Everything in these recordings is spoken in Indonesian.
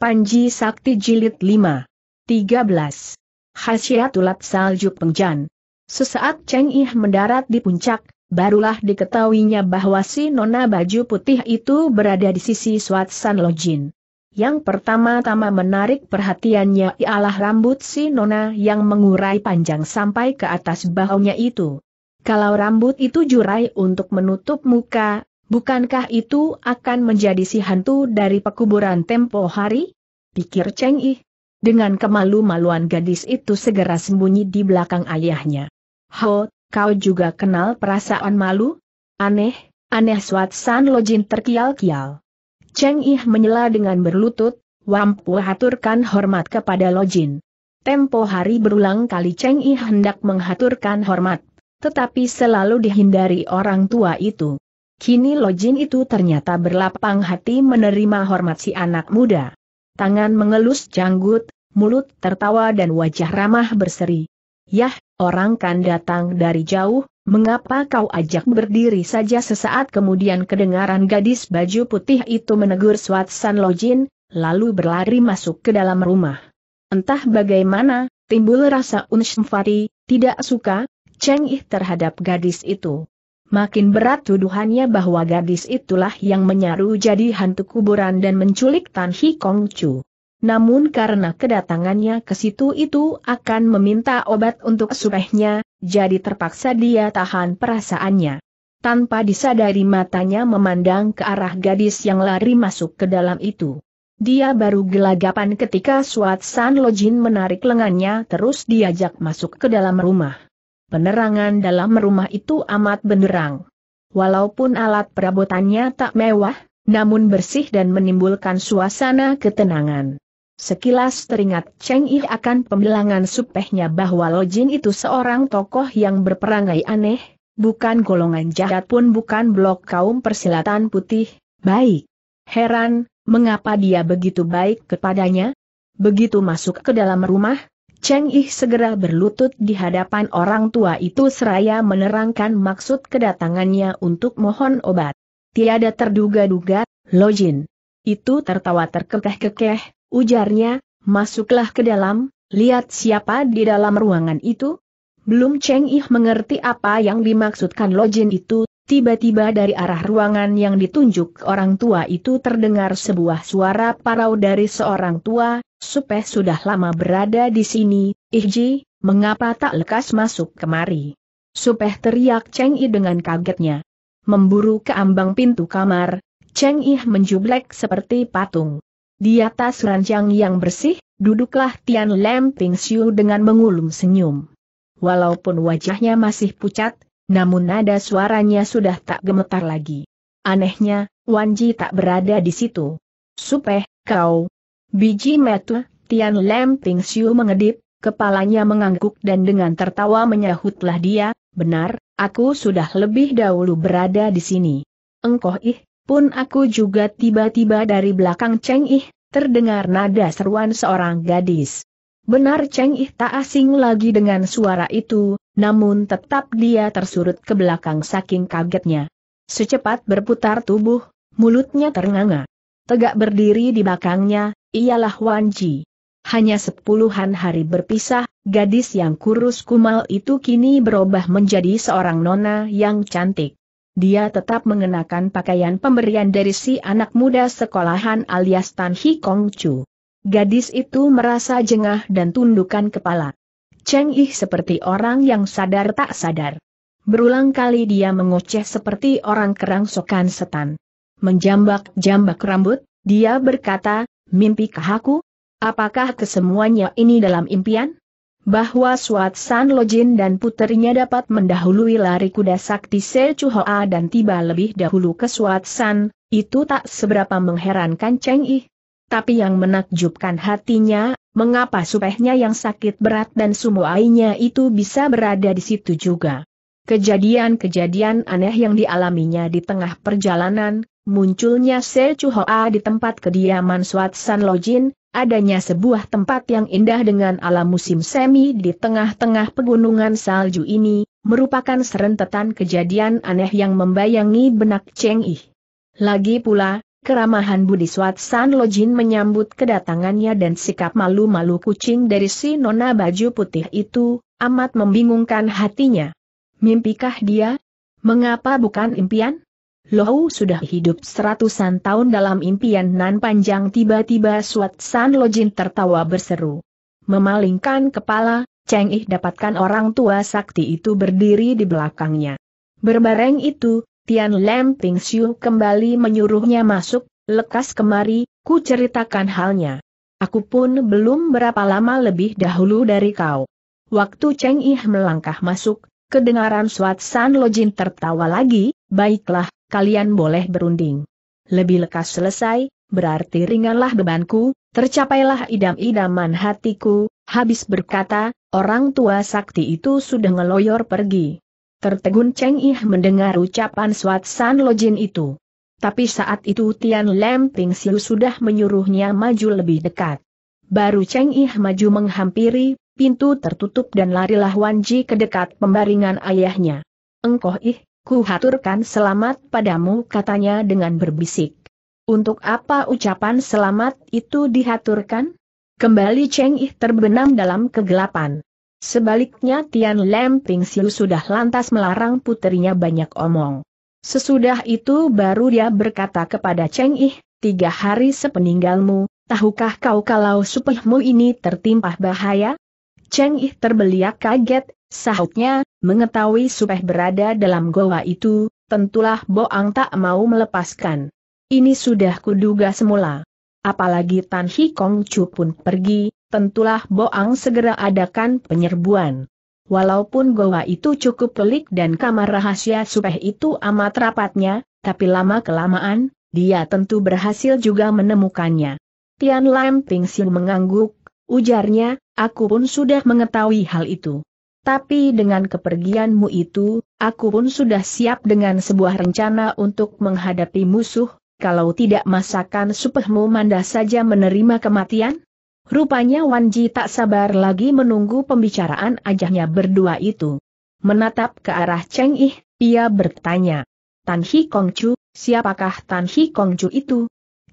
Panji Sakti Jilid 5. 13. Khasiat ulat salju pengjan. Sesaat Cheng Ih mendarat di puncak, barulah diketahuinya bahwa si nona baju putih itu berada di sisi Swat San Lojin. Yang pertama-tama menarik perhatiannya ialah rambut si nona yang mengurai panjang sampai ke atas bahunya itu. Kalau rambut itu jurai untuk menutup muka, Bukankah itu akan menjadi si hantu dari pekuburan tempo hari? Pikir Cheng Yi, Dengan kemalu-maluan gadis itu segera sembunyi di belakang ayahnya. Ho, kau juga kenal perasaan malu? Aneh, aneh Suat San Lojin terkial-kial. Cheng Yi menyela dengan berlutut, Wampu haturkan hormat kepada Lojin. Tempo hari berulang kali Cheng Yi hendak menghaturkan hormat, tetapi selalu dihindari orang tua itu. Kini Lojin itu ternyata berlapang hati menerima hormat si anak muda. Tangan mengelus janggut, mulut tertawa dan wajah ramah berseri. Yah, orang kan datang dari jauh, mengapa kau ajak berdiri saja sesaat kemudian kedengaran gadis baju putih itu menegur Swatsan Lojin, lalu berlari masuk ke dalam rumah. Entah bagaimana, timbul rasa unsymfari, tidak suka, cengih terhadap gadis itu. Makin berat tuduhannya bahwa gadis itulah yang menyaru jadi hantu kuburan dan menculik Tan Kong Chu. Namun karena kedatangannya ke situ itu akan meminta obat untuk supehnya, jadi terpaksa dia tahan perasaannya. Tanpa disadari matanya memandang ke arah gadis yang lari masuk ke dalam itu. Dia baru gelagapan ketika Suat San Lojin menarik lengannya terus diajak masuk ke dalam rumah penerangan dalam rumah itu amat benderang. Walaupun alat perabotannya tak mewah, namun bersih dan menimbulkan suasana ketenangan. Sekilas teringat Cheng Yi akan pembilangan supehnya bahwa Lo Jin itu seorang tokoh yang berperangai aneh, bukan golongan jahat pun bukan blok kaum persilatan putih, baik. Heran, mengapa dia begitu baik kepadanya? Begitu masuk ke dalam rumah, Cheng Yi segera berlutut di hadapan orang tua itu seraya menerangkan maksud kedatangannya untuk mohon obat. Tiada terduga-duga, Lo Jin Itu tertawa terkekeh-kekeh, ujarnya, masuklah ke dalam, lihat siapa di dalam ruangan itu. Belum Cheng Yi mengerti apa yang dimaksudkan Lo Jin itu, tiba-tiba dari arah ruangan yang ditunjuk orang tua itu terdengar sebuah suara parau dari seorang tua, Supe sudah lama berada di sini, Ihji, mengapa tak lekas masuk kemari? Supeh teriak Cheng I dengan kagetnya. Memburu ke ambang pintu kamar, Cheng I menjublek seperti patung. Di atas ranjang yang bersih, duduklah Tian Lam Ping Xiu dengan mengulung senyum. Walaupun wajahnya masih pucat, namun nada suaranya sudah tak gemetar lagi. Anehnya, Wanji tak berada di situ. Supeh, kau, Biji metu, Tian Lemping Ping Siu mengedip, kepalanya mengangguk dan dengan tertawa menyahutlah dia, benar, aku sudah lebih dahulu berada di sini. Engkoh ih, pun aku juga tiba-tiba dari belakang Cheng ih, terdengar nada seruan seorang gadis. Benar Cheng ih tak asing lagi dengan suara itu, namun tetap dia tersurut ke belakang saking kagetnya. Secepat berputar tubuh, mulutnya ternganga. Tegak berdiri di belakangnya, ialah Wan Ji. Hanya sepuluhan hari berpisah, gadis yang kurus kumal itu kini berubah menjadi seorang nona yang cantik. Dia tetap mengenakan pakaian pemberian dari si anak muda sekolahan alias Tan Hi Kong Chu. Gadis itu merasa jengah dan tundukan kepala. Cheng Yi seperti orang yang sadar tak sadar. Berulang kali dia mengoceh seperti orang kerang sokan setan. Menjambak-jambak rambut, dia berkata, Mimpikah aku? Apakah kesemuanya ini dalam impian? Bahwa Suat San Lojin dan puternya dapat mendahului lari kuda sakti Se Chuhoa dan tiba lebih dahulu ke Suat San, itu tak seberapa mengherankan Cheng Yi. Tapi yang menakjubkan hatinya, mengapa supehnya yang sakit berat dan sumuainya itu bisa berada di situ juga. Kejadian-kejadian aneh yang dialaminya di tengah perjalanan, Munculnya Se Chuhoa di tempat kediaman Suat San Lojin, adanya sebuah tempat yang indah dengan alam musim semi di tengah-tengah pegunungan salju ini, merupakan serentetan kejadian aneh yang membayangi benak Cheng Yi. Lagi pula, keramahan Budi Suat San Lojin menyambut kedatangannya dan sikap malu-malu kucing dari si nona baju putih itu, amat membingungkan hatinya. Mimpikah dia? Mengapa bukan impian? Lohu sudah hidup seratusan tahun dalam impian nan panjang tiba-tiba Suat San Lojin tertawa berseru. Memalingkan kepala, Cheng Ih dapatkan orang tua sakti itu berdiri di belakangnya. Berbareng itu, Tian Lem Ping Xiu kembali menyuruhnya masuk, lekas kemari, ku ceritakan halnya. Aku pun belum berapa lama lebih dahulu dari kau. Waktu Cheng Ih melangkah masuk, kedengaran Suat San Lojin tertawa lagi, baiklah, kalian boleh berunding. Lebih lekas selesai, berarti ringanlah bebanku, tercapailah idam-idaman hatiku, habis berkata, orang tua sakti itu sudah ngeloyor pergi. Tertegun Cheng Ih mendengar ucapan Swat San Lojin itu. Tapi saat itu Tian Lem Ping Siu sudah menyuruhnya maju lebih dekat. Baru Cheng Ih maju menghampiri, pintu tertutup dan larilah Wan Ji ke dekat pembaringan ayahnya. Engkoh ih, Ku haturkan selamat padamu katanya dengan berbisik. Untuk apa ucapan selamat itu dihaturkan? Kembali Cheng Yi terbenam dalam kegelapan. Sebaliknya Tian Lem Ping Siu sudah lantas melarang puterinya banyak omong. Sesudah itu baru dia berkata kepada Cheng Yi, tiga hari sepeninggalmu, tahukah kau kalau supihmu ini tertimpa bahaya? Cheng Yi terbeliak kaget, sahutnya, Mengetahui Supeh berada dalam goa itu, tentulah Boang tak mau melepaskan. Ini sudah kuduga semula. Apalagi Tan Hikong Chu pun pergi, tentulah Boang segera adakan penyerbuan. Walaupun goa itu cukup pelik dan kamar rahasia Supeh itu amat rapatnya, tapi lama-kelamaan, dia tentu berhasil juga menemukannya. Tian Lam Ping Siu mengangguk, ujarnya, aku pun sudah mengetahui hal itu tapi dengan kepergianmu itu, aku pun sudah siap dengan sebuah rencana untuk menghadapi musuh, kalau tidak masakan supehmu manda saja menerima kematian? Rupanya Wanji tak sabar lagi menunggu pembicaraan ajahnya berdua itu. Menatap ke arah Cheng Ih, ia bertanya. Tan Hi Chu, siapakah Tan Hi Chu itu?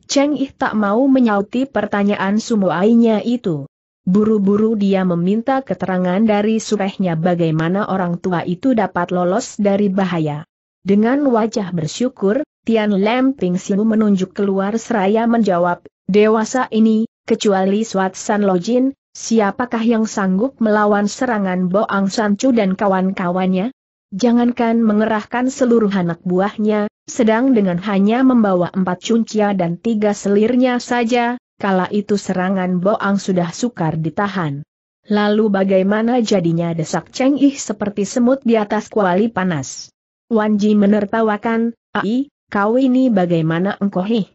Cheng Ih tak mau menyauti pertanyaan sumuainya itu. Buru-buru dia meminta keterangan dari surehnya bagaimana orang tua itu dapat lolos dari bahaya. Dengan wajah bersyukur, Tian Lem Ping Siu menunjuk keluar seraya menjawab, Dewasa ini, kecuali Suat San Lojin, siapakah yang sanggup melawan serangan Boang Chu dan kawan-kawannya? Jangankan mengerahkan seluruh anak buahnya, sedang dengan hanya membawa empat cuncia dan tiga selirnya saja, kala itu serangan Boang sudah sukar ditahan. Lalu bagaimana jadinya desak Cheng Ih seperti semut di atas kuali panas? Wan Ji menertawakan, Ai, kau ini bagaimana engkau ih?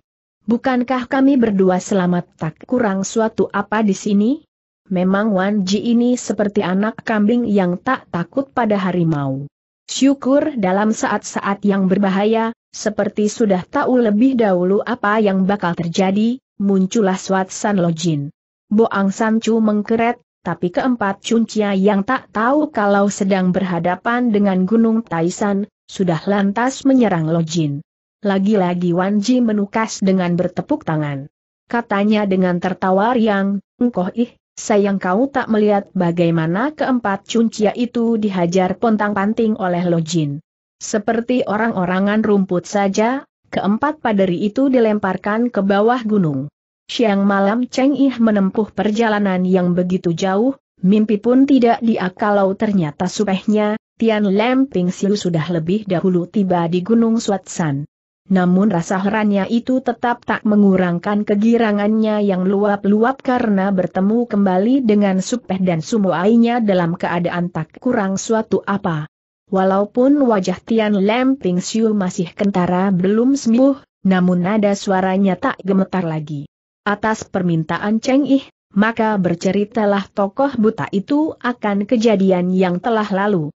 Bukankah kami berdua selamat tak kurang suatu apa di sini? Memang Wan Ji ini seperti anak kambing yang tak takut pada harimau. Syukur dalam saat-saat yang berbahaya, seperti sudah tahu lebih dahulu apa yang bakal terjadi, muncullah Suat San Lojin. Boang San Chu mengkeret, tapi keempat cuncia yang tak tahu kalau sedang berhadapan dengan Gunung Taisan, sudah lantas menyerang Lojin. Lagi-lagi Wan Ji menukas dengan bertepuk tangan. Katanya dengan tertawa riang, engkau ih, sayang kau tak melihat bagaimana keempat cuncia itu dihajar pontang-panting oleh Lojin. Seperti orang-orangan rumput saja, keempat paderi itu dilemparkan ke bawah gunung. Siang malam Cheng Ih menempuh perjalanan yang begitu jauh, mimpi pun tidak diakalau ternyata supehnya, Tian Lem Ping Siu sudah lebih dahulu tiba di Gunung Suat San. Namun rasa herannya itu tetap tak mengurangkan kegirangannya yang luap-luap karena bertemu kembali dengan Supeh dan Sumuainya dalam keadaan tak kurang suatu apa. Walaupun wajah Tian Lemping Ping Siu masih kentara belum sembuh, namun nada suaranya tak gemetar lagi. Atas permintaan Cheng Ih, maka berceritalah tokoh buta itu akan kejadian yang telah lalu.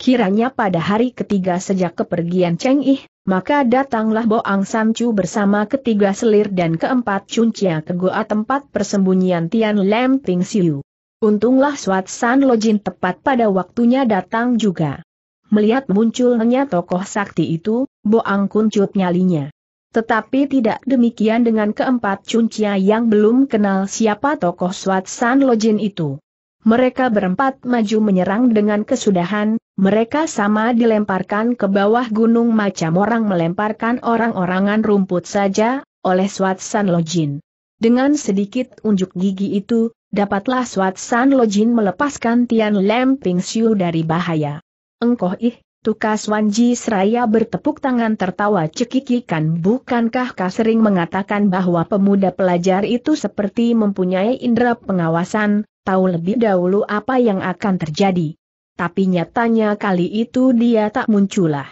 Kiranya pada hari ketiga sejak kepergian Cheng Ih, maka datanglah Bo Ang Boang Chu bersama ketiga selir dan keempat cuncia ke goa tempat persembunyian Tian Lemping Ping Siu. Untunglah Swat San Lojin tepat pada waktunya datang juga. Melihat munculnya tokoh sakti itu, Boang kuncup nyalinya. Tetapi tidak demikian dengan keempat cuncia yang belum kenal siapa tokoh Swat San Lojin itu. Mereka berempat maju menyerang dengan kesudahan, mereka sama dilemparkan ke bawah gunung macam orang melemparkan orang-orangan rumput saja, oleh Swat San Lojin. Dengan sedikit unjuk gigi itu, dapatlah Swat San Lojin melepaskan Tian Lemping Xiu dari bahaya engkoh ih, tukas Wanji Seraya bertepuk tangan tertawa cekikikan bukankah kau sering mengatakan bahwa pemuda pelajar itu seperti mempunyai indera pengawasan, tahu lebih dahulu apa yang akan terjadi. Tapi nyatanya kali itu dia tak muncullah.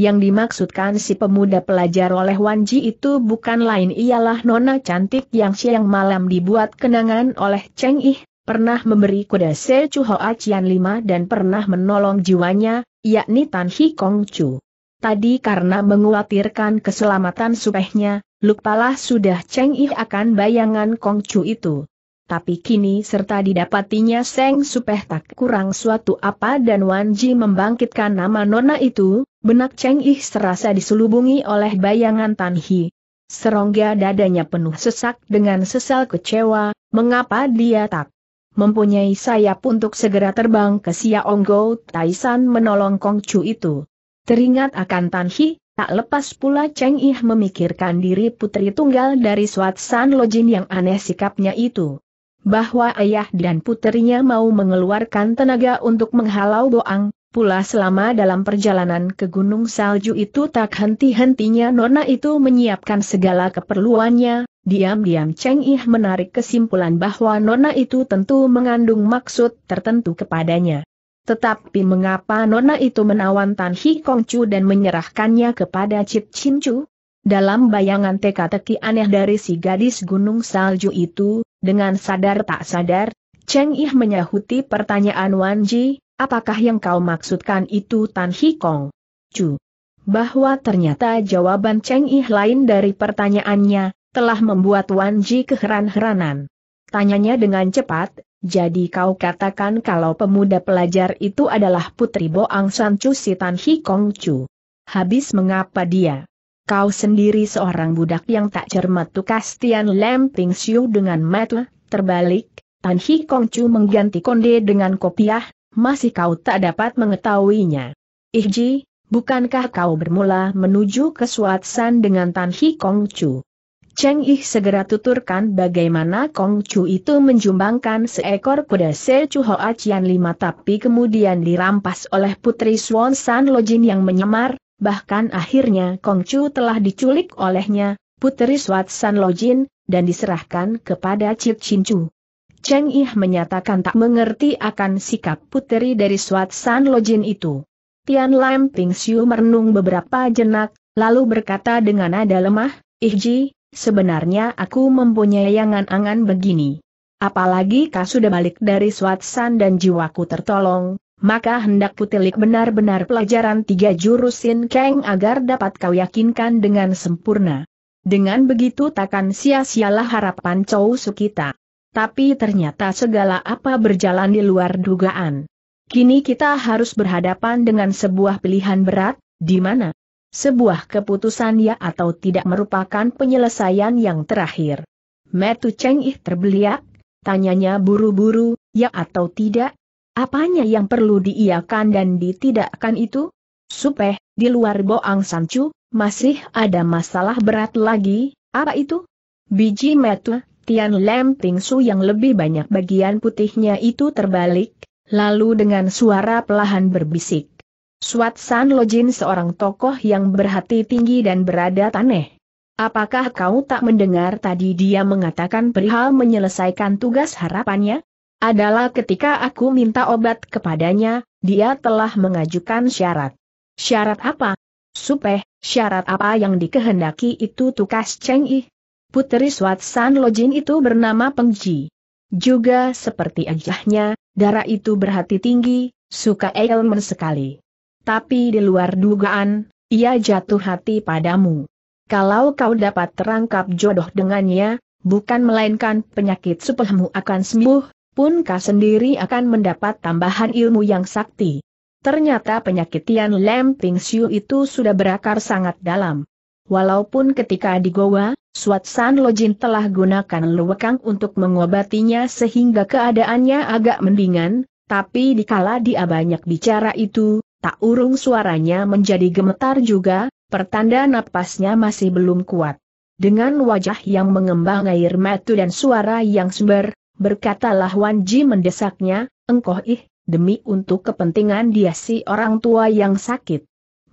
Yang dimaksudkan si pemuda pelajar oleh Wanji itu bukan lain ialah nona cantik yang siang malam dibuat kenangan oleh Cheng Ih, pernah memberi kuda Se Chu Hoa Qian Lima dan pernah menolong jiwanya, yakni Tan Hi Kong Chu. Tadi karena menguatirkan keselamatan supehnya, lupalah sudah Cheng Yi akan bayangan Kong Chu itu. Tapi kini serta didapatinya Seng Supeh tak kurang suatu apa dan Wan Ji membangkitkan nama Nona itu, benak Cheng Yi serasa diselubungi oleh bayangan Tan Hi. Serongga dadanya penuh sesak dengan sesal kecewa, mengapa dia tak mempunyai sayap untuk segera terbang ke Xiaonggo Taisan menolong Kongcu itu. Teringat akan Tan Hi, tak lepas pula Cheng Ih memikirkan diri putri tunggal dari San Lojin yang aneh sikapnya itu. Bahwa ayah dan putrinya mau mengeluarkan tenaga untuk menghalau Boang, pula selama dalam perjalanan ke Gunung Salju itu tak henti-hentinya Nona itu menyiapkan segala keperluannya, Diam-diam Cheng Ih menarik kesimpulan bahwa nona itu tentu mengandung maksud tertentu kepadanya. Tetapi mengapa nona itu menawan Tan Hi Kong Chu dan menyerahkannya kepada Cip Chin Chu? Dalam bayangan teka-teki aneh dari si gadis gunung salju itu, dengan sadar tak sadar, Cheng Ih menyahuti pertanyaan Wan Ji, apakah yang kau maksudkan itu Tan Hi Kong Chu? Bahwa ternyata jawaban Cheng Ih lain dari pertanyaannya, telah membuat Wan Ji keheran-heranan. Tanyanya dengan cepat, jadi kau katakan kalau pemuda pelajar itu adalah putri Boang San Chu si Tan Kong Chu. Habis mengapa dia? Kau sendiri seorang budak yang tak cermat tukas Tian Lem Ping Siu dengan mata terbalik, Tan Kong Chu mengganti konde dengan kopiah, masih kau tak dapat mengetahuinya. Ih Ji, bukankah kau bermula menuju ke San dengan Tan Kong Chu? Cheng Yi segera tuturkan bagaimana Kong Chu itu menjumbangkan seekor kuda Se Chu Hoa Chian Lima tapi kemudian dirampas oleh Putri Swan San Lojin yang menyamar, bahkan akhirnya Kong Chu telah diculik olehnya, Putri Swan San Lojin, dan diserahkan kepada Chit Chin Chu. Cheng Yi menyatakan tak mengerti akan sikap Putri dari Swat San Lojin itu. Tian Lam Ping Siu merenung beberapa jenak, lalu berkata dengan nada lemah, Ih Ji, sebenarnya aku mempunyai angan-angan begini. Apalagi kau sudah balik dari Swatsan dan jiwaku tertolong, maka hendak kutilik benar-benar pelajaran tiga jurus jurusin Kang agar dapat kau yakinkan dengan sempurna. Dengan begitu takkan sia-sialah harapan Su kita. Tapi ternyata segala apa berjalan di luar dugaan. Kini kita harus berhadapan dengan sebuah pilihan berat, di mana sebuah keputusan ya atau tidak merupakan penyelesaian yang terakhir. Metu Cheng Ih terbeliak, tanyanya buru-buru, ya atau tidak? Apanya yang perlu diiakan dan ditidakkan itu? Supeh, di luar Boang Sancu, masih ada masalah berat lagi, apa itu? Biji metu, Tian Lem Ting Su yang lebih banyak bagian putihnya itu terbalik, lalu dengan suara pelahan berbisik. Suat San Lojin seorang tokoh yang berhati tinggi dan berada taneh. Apakah kau tak mendengar tadi dia mengatakan perihal menyelesaikan tugas harapannya? Adalah ketika aku minta obat kepadanya, dia telah mengajukan syarat. Syarat apa? Supeh, syarat apa yang dikehendaki itu tukas Cheng Yi. Puteri Suat San Lojin itu bernama Peng Ji. Juga seperti ayahnya, darah itu berhati tinggi, suka elemen sekali tapi di luar dugaan, ia jatuh hati padamu. Kalau kau dapat terangkap jodoh dengannya, bukan melainkan penyakit sepelmu akan sembuh, pun kau sendiri akan mendapat tambahan ilmu yang sakti. Ternyata penyakit Tian Lam Ping Siu itu sudah berakar sangat dalam. Walaupun ketika di Goa, Suat San Lojin telah gunakan luwekang untuk mengobatinya sehingga keadaannya agak mendingan, tapi dikala dia banyak bicara itu, Tak urung suaranya menjadi gemetar juga, pertanda napasnya masih belum kuat. Dengan wajah yang mengembang air mata dan suara yang sumber, berkatalah Wan Ji mendesaknya, engkau ih, demi untuk kepentingan dia si orang tua yang sakit.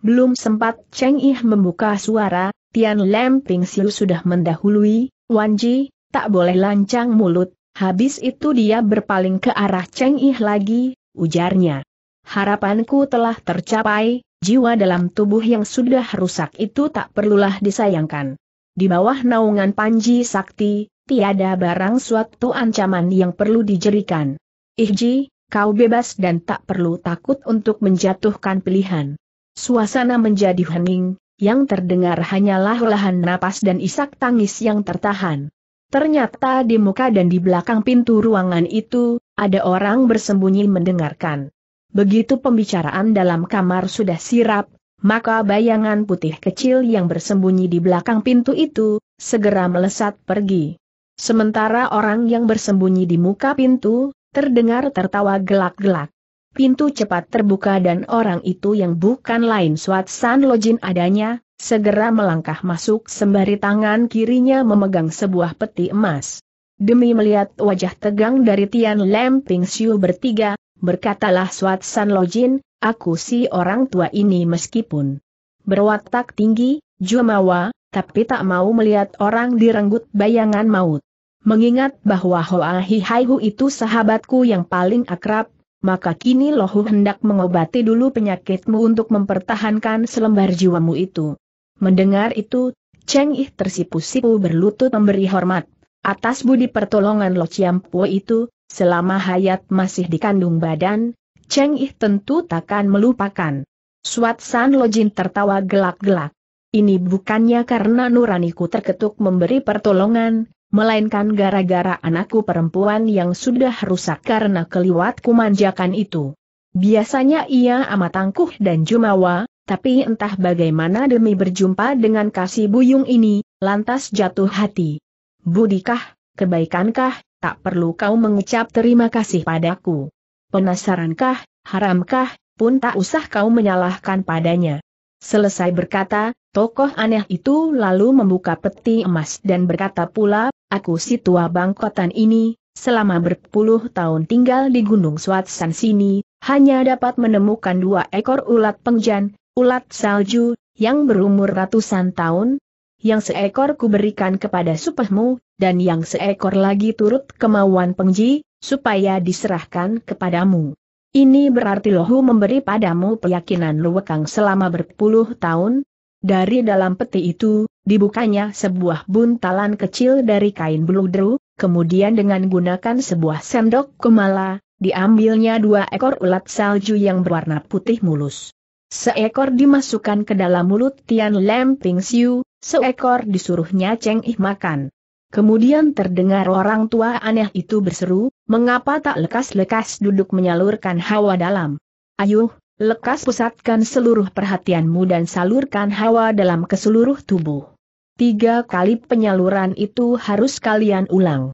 Belum sempat Cheng Ih membuka suara, Tian Lem Ping Siu sudah mendahului, Wan Ji, tak boleh lancang mulut, habis itu dia berpaling ke arah Cheng Ih lagi, ujarnya harapanku telah tercapai, jiwa dalam tubuh yang sudah rusak itu tak perlulah disayangkan. Di bawah naungan Panji Sakti, tiada barang suatu ancaman yang perlu dijerikan. Ihji, kau bebas dan tak perlu takut untuk menjatuhkan pilihan. Suasana menjadi hening, yang terdengar hanyalah lahan napas dan isak tangis yang tertahan. Ternyata di muka dan di belakang pintu ruangan itu, ada orang bersembunyi mendengarkan. Begitu pembicaraan dalam kamar sudah sirap, maka bayangan putih kecil yang bersembunyi di belakang pintu itu, segera melesat pergi. Sementara orang yang bersembunyi di muka pintu, terdengar tertawa gelak-gelak. Pintu cepat terbuka dan orang itu yang bukan lain Suat San Lojin adanya, segera melangkah masuk sembari tangan kirinya memegang sebuah peti emas. Demi melihat wajah tegang dari Tian Lem Ping Xiu bertiga, berkatalah Suat San Lojin, aku si orang tua ini meskipun berwatak tinggi, jumawa, tapi tak mau melihat orang direnggut bayangan maut. Mengingat bahwa Hoa Hihaihu itu sahabatku yang paling akrab, maka kini lohu hendak mengobati dulu penyakitmu untuk mempertahankan selembar jiwamu itu. Mendengar itu, Cheng Ih tersipu-sipu berlutut memberi hormat. Atas budi pertolongan Lo Chiam Pue itu, Selama Hayat masih dikandung badan, Cheng Ih tentu takkan melupakan. Suat San Lojin tertawa gelak-gelak. Ini bukannya karena nuraniku terketuk memberi pertolongan, melainkan gara-gara anakku perempuan yang sudah rusak karena keliwat kumanjakan itu. Biasanya ia amat angkuh dan jumawa, tapi entah bagaimana demi berjumpa dengan kasih buyung ini, lantas jatuh hati. Budikah, kebaikankah, tak perlu kau mengucap terima kasih padaku. Penasarankah, haramkah, pun tak usah kau menyalahkan padanya. Selesai berkata, tokoh aneh itu lalu membuka peti emas dan berkata pula, aku si tua bangkotan ini, selama berpuluh tahun tinggal di Gunung Swatsan sini, hanya dapat menemukan dua ekor ulat pengjan, ulat salju, yang berumur ratusan tahun, yang seekor kuberikan kepada supahmu, dan yang seekor lagi turut kemauan pengji, supaya diserahkan kepadamu. Ini berarti lohu memberi padamu keyakinan luwekang selama berpuluh tahun. Dari dalam peti itu, dibukanya sebuah buntalan kecil dari kain beludru, kemudian dengan gunakan sebuah sendok kemala, diambilnya dua ekor ulat salju yang berwarna putih mulus. Seekor dimasukkan ke dalam mulut Tian Lemping Siu, seekor disuruhnya Cheng Ih makan. Kemudian terdengar orang tua aneh itu berseru, mengapa tak lekas-lekas duduk menyalurkan hawa dalam. Ayuh, lekas pusatkan seluruh perhatianmu dan salurkan hawa dalam ke seluruh tubuh. Tiga kali penyaluran itu harus kalian ulang.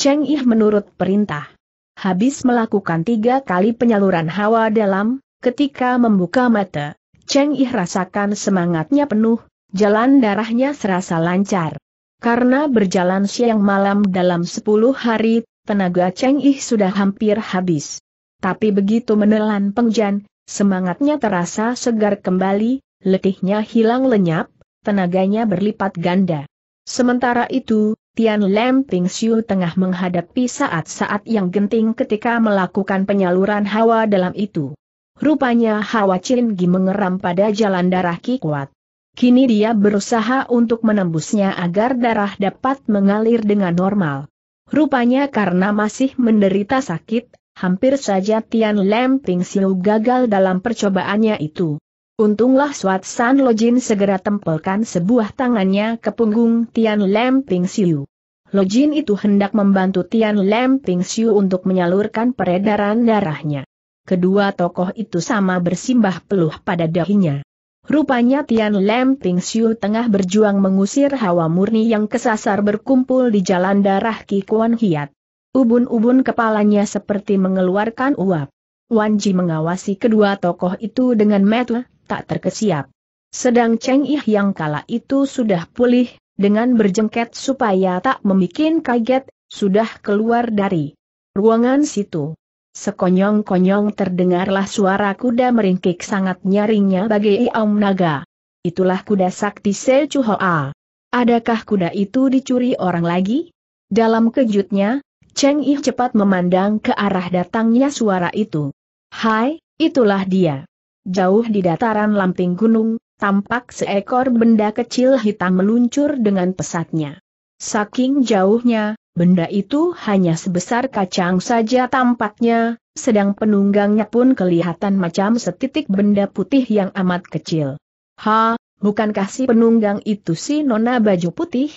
Cheng Ih menurut perintah. Habis melakukan tiga kali penyaluran hawa dalam, Ketika membuka mata, Cheng Yi rasakan semangatnya penuh, jalan darahnya serasa lancar. Karena berjalan siang malam dalam 10 hari, tenaga Cheng Yi sudah hampir habis. Tapi begitu menelan pengjan, semangatnya terasa segar kembali, letihnya hilang lenyap, tenaganya berlipat ganda. Sementara itu, Tian Lam Ping Xiu tengah menghadapi saat-saat yang genting ketika melakukan penyaluran hawa dalam itu. Rupanya Hawa Gi mengeram pada jalan darah Ki Kuat. Kini dia berusaha untuk menembusnya agar darah dapat mengalir dengan normal. Rupanya karena masih menderita sakit, hampir saja Tian Lem Ping Siu gagal dalam percobaannya itu. Untunglah Swat San Lojin segera tempelkan sebuah tangannya ke punggung Tian Lem Ping Siu. Lojin itu hendak membantu Tian Lem Ping Siu untuk menyalurkan peredaran darahnya. Kedua tokoh itu sama bersimbah peluh pada dahinya. Rupanya Tian Lem Ping Siu tengah berjuang mengusir hawa murni yang kesasar berkumpul di jalan darah Ki Kuan Hiat. Ubun-ubun kepalanya seperti mengeluarkan uap. Wan Ji mengawasi kedua tokoh itu dengan metu, tak terkesiap. Sedang Cheng Yi yang kala itu sudah pulih, dengan berjengket supaya tak membuat kaget, sudah keluar dari ruangan situ. Sekonyong-konyong terdengarlah suara kuda meringkik sangat nyaringnya bagi Iom Naga. Itulah kuda sakti Sechuhoa. Adakah kuda itu dicuri orang lagi? Dalam kejutnya, Cheng Yi cepat memandang ke arah datangnya suara itu. Hai, itulah dia. Jauh di dataran lamping gunung, tampak seekor benda kecil hitam meluncur dengan pesatnya. Saking jauhnya, Benda itu hanya sebesar kacang saja tampaknya, sedang penunggangnya pun kelihatan macam setitik benda putih yang amat kecil. Ha, bukankah si penunggang itu si nona baju putih?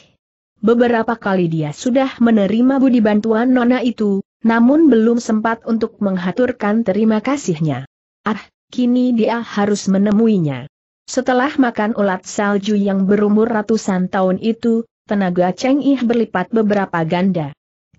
Beberapa kali dia sudah menerima budi bantuan nona itu, namun belum sempat untuk menghaturkan terima kasihnya. Ah, kini dia harus menemuinya. Setelah makan ulat salju yang berumur ratusan tahun itu, tenaga Cheng Ih berlipat beberapa ganda.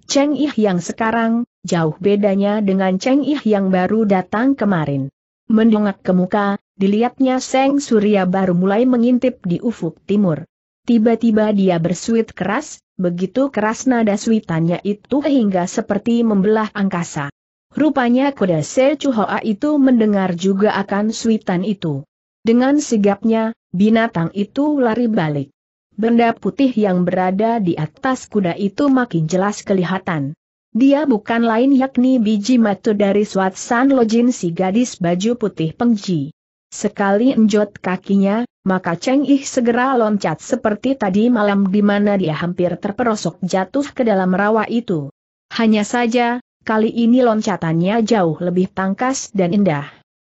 Cheng Ih yang sekarang, jauh bedanya dengan Cheng Ih yang baru datang kemarin. Mendongak ke muka, dilihatnya Seng Surya baru mulai mengintip di ufuk timur. Tiba-tiba dia bersuit keras, begitu keras nada suitannya itu hingga seperti membelah angkasa. Rupanya kuda Se Chuhoa itu mendengar juga akan suitan itu. Dengan sigapnya, binatang itu lari balik. Benda putih yang berada di atas kuda itu makin jelas kelihatan. Dia bukan lain yakni biji matu dari Swat San Lojin si gadis baju putih pengji. Sekali enjot kakinya, maka Cheng Ih segera loncat seperti tadi malam di mana dia hampir terperosok jatuh ke dalam rawa itu. Hanya saja, kali ini loncatannya jauh lebih tangkas dan indah.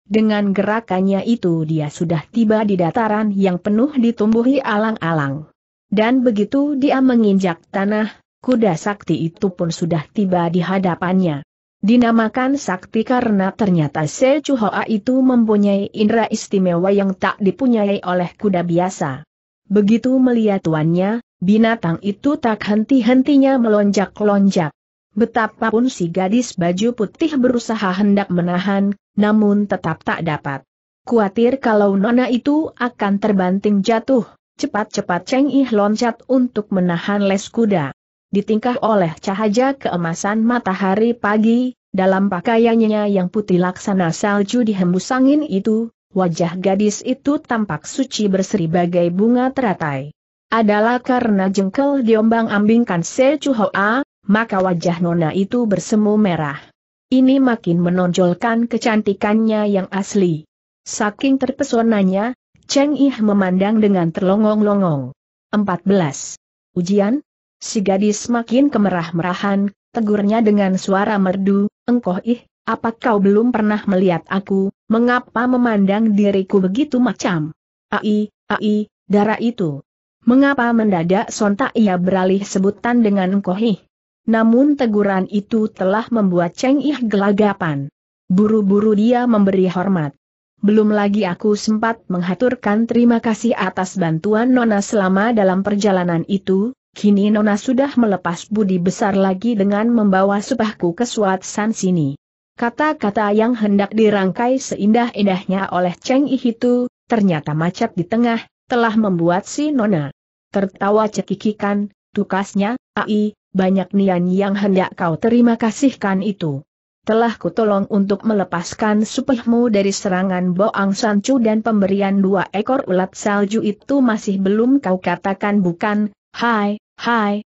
Dengan gerakannya itu dia sudah tiba di dataran yang penuh ditumbuhi alang-alang. Dan begitu dia menginjak tanah, kuda sakti itu pun sudah tiba di hadapannya. Dinamakan sakti karena ternyata Se Chuhoa itu mempunyai indera istimewa yang tak dipunyai oleh kuda biasa. Begitu melihat tuannya, binatang itu tak henti-hentinya melonjak-lonjak. Betapapun si gadis baju putih berusaha hendak menahan, namun tetap tak dapat. Kuatir kalau Nona itu akan terbanting jatuh, cepat-cepat Cheng Ih loncat untuk menahan les kuda. Ditingkah oleh cahaya keemasan matahari pagi, dalam pakaiannya yang putih laksana salju dihembus angin itu, wajah gadis itu tampak suci berseri bagai bunga teratai. Adalah karena jengkel diombang-ambingkan Se Chu Hoa, maka wajah Nona itu bersemu merah. Ini makin menonjolkan kecantikannya yang asli. Saking terpesonanya, Cheng Ih memandang dengan terlongong-longong. 14. Ujian? Si gadis makin kemerah-merahan, tegurnya dengan suara merdu, engkoh ih, apa kau belum pernah melihat aku, mengapa memandang diriku begitu macam? Ai, ai, darah itu. Mengapa mendadak sontak ia beralih sebutan dengan engkoh ih? Namun teguran itu telah membuat Cheng Ih gelagapan. Buru-buru dia memberi hormat. Belum lagi aku sempat menghaturkan terima kasih atas bantuan Nona selama dalam perjalanan itu, kini Nona sudah melepas budi besar lagi dengan membawa subahku ke San sini. Kata-kata yang hendak dirangkai seindah-indahnya oleh Cheng Ih itu, ternyata macet di tengah, telah membuat si Nona tertawa cekikikan, tukasnya, ai, banyak nian yang hendak kau terima kasihkan itu. Telah kutolong untuk melepaskan supehmu dari serangan Boang Sancu dan pemberian dua ekor ulat salju itu masih belum kau katakan bukan, hai, hai.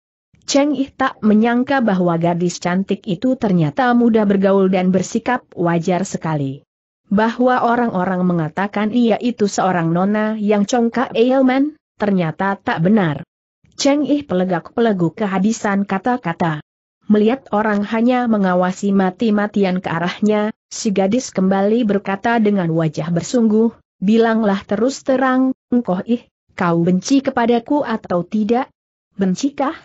Cheng Ih tak menyangka bahwa gadis cantik itu ternyata mudah bergaul dan bersikap wajar sekali bahwa orang-orang mengatakan ia itu seorang nona yang congkak Eilman, ternyata tak benar. Cheng Ih pelegak-pelegu kehabisan kata-kata. Melihat orang hanya mengawasi mati-matian ke arahnya, si gadis kembali berkata dengan wajah bersungguh, bilanglah terus terang, engkau ih, kau benci kepadaku atau tidak? Bencikah?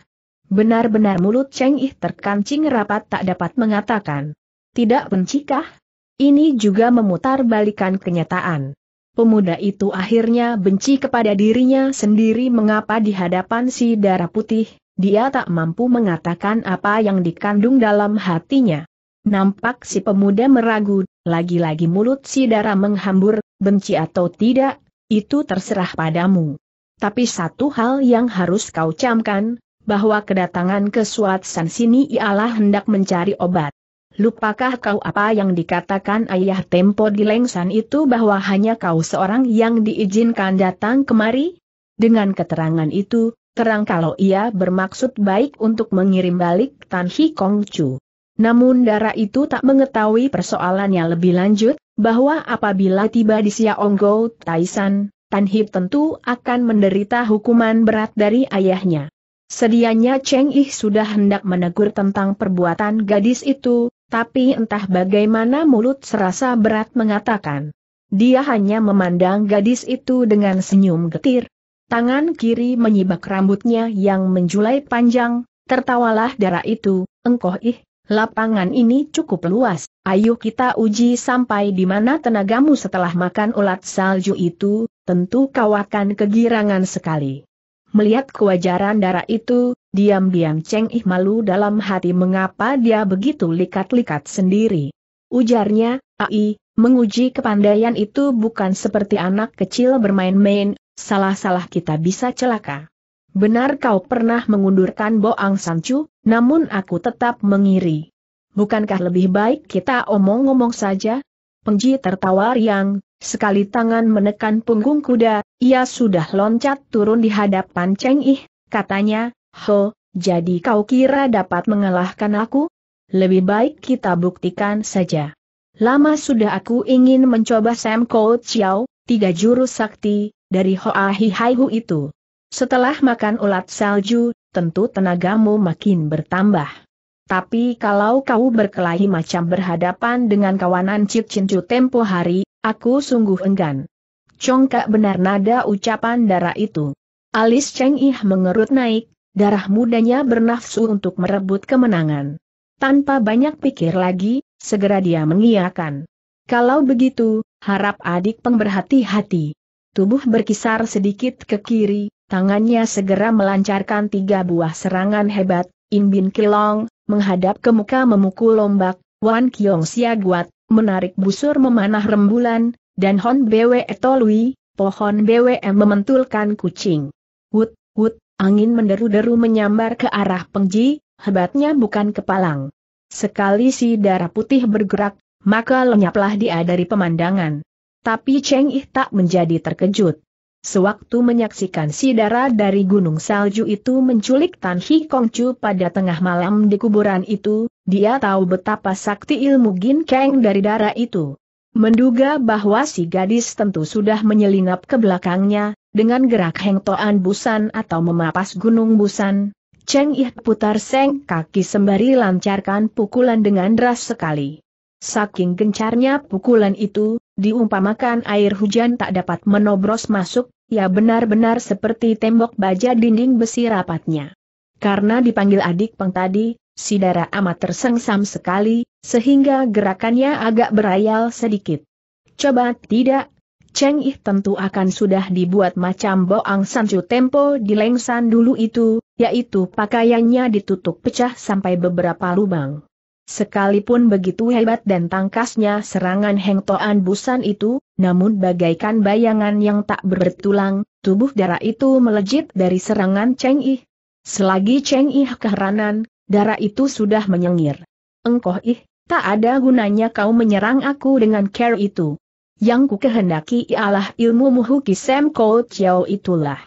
Benar-benar mulut Cheng Ih terkancing rapat tak dapat mengatakan. Tidak bencikah? Ini juga memutar balikan kenyataan. Pemuda itu akhirnya benci kepada dirinya sendiri mengapa di hadapan si darah putih, dia tak mampu mengatakan apa yang dikandung dalam hatinya. Nampak si pemuda meragu, lagi-lagi mulut si darah menghambur, benci atau tidak, itu terserah padamu. Tapi satu hal yang harus kau camkan, bahwa kedatangan ke Suat sini ialah hendak mencari obat. Lupakah kau apa yang dikatakan ayah Tempo di Lengsan itu bahwa hanya kau seorang yang diizinkan datang kemari? Dengan keterangan itu, terang kalau ia bermaksud baik untuk mengirim balik Tan Hi Kong Chu. Namun Dara itu tak mengetahui persoalannya lebih lanjut, bahwa apabila tiba di Xiaonggo Taisan, Tan Hi tentu akan menderita hukuman berat dari ayahnya. Sedianya Cheng Yi sudah hendak menegur tentang perbuatan gadis itu, tapi entah bagaimana mulut serasa berat mengatakan. Dia hanya memandang gadis itu dengan senyum getir. Tangan kiri menyibak rambutnya yang menjulai panjang, tertawalah darah itu, engkoh ih, lapangan ini cukup luas, ayo kita uji sampai di mana tenagamu setelah makan ulat salju itu, tentu kau akan kegirangan sekali. Melihat kewajaran darah itu, Diam-diam Cheng Ih malu dalam hati mengapa dia begitu likat-likat sendiri. Ujarnya, AI, menguji kepandaian itu bukan seperti anak kecil bermain-main, salah-salah kita bisa celaka. Benar kau pernah mengundurkan Boang Sancu, namun aku tetap mengiri. Bukankah lebih baik kita omong-omong saja? Pengji tertawa riang, sekali tangan menekan punggung kuda, ia sudah loncat turun di hadapan Cheng Ih, katanya, Ho, jadi kau kira dapat mengalahkan aku? Lebih baik kita buktikan saja. Lama sudah aku ingin mencoba Sam Kou Chiao, tiga jurus sakti, dari Hoa ah Hu itu. Setelah makan ulat salju, tentu tenagamu makin bertambah. Tapi kalau kau berkelahi macam berhadapan dengan kawanan Cik Cincu tempo hari, aku sungguh enggan. Congkak benar nada ucapan darah itu. Alis Cheng Ih mengerut naik, Darah mudanya bernafsu untuk merebut kemenangan. Tanpa banyak pikir lagi, segera dia mengiyakan. Kalau begitu, harap adik peng hati Tubuh berkisar sedikit ke kiri, tangannya segera melancarkan tiga buah serangan hebat, In Bin Kilong, menghadap ke muka memukul lombak, Wan Kiong Siaguat, menarik busur memanah rembulan, dan Hon Bwe Etolui, pohon Bwe mementulkan kucing. Wut, wut, Angin menderu-deru menyambar ke arah pengji, hebatnya bukan kepalang. Sekali si darah putih bergerak, maka lenyaplah dia dari pemandangan. Tapi Cheng Ih tak menjadi terkejut. Sewaktu menyaksikan si darah dari gunung salju itu menculik Tan Hi Chu pada tengah malam di kuburan itu, dia tahu betapa sakti ilmu Gin Kang dari darah itu. Menduga bahwa si gadis tentu sudah menyelinap ke belakangnya, dengan gerak hengtoan busan atau memapas gunung busan, Cheng Ih putar seng kaki sembari lancarkan pukulan dengan deras sekali. Saking gencarnya pukulan itu, diumpamakan air hujan tak dapat menobros masuk, ya benar-benar seperti tembok baja dinding besi rapatnya. Karena dipanggil adik peng tadi, si amat tersengsam sekali, sehingga gerakannya agak berayal sedikit. Coba tidak, Cheng Ih tentu akan sudah dibuat macam boang sanju tempo di lengsan dulu itu, yaitu pakaiannya ditutup pecah sampai beberapa lubang. Sekalipun begitu hebat dan tangkasnya serangan Heng Toan Busan itu, namun bagaikan bayangan yang tak bertulang, tubuh darah itu melejit dari serangan Cheng Ih. Selagi Cheng Ih keheranan, Darah itu sudah menyengir. Engkoh ih, tak ada gunanya kau menyerang aku dengan care itu. Yang ku kehendaki ialah ilmu muhuki Sam Kau Chiao itulah.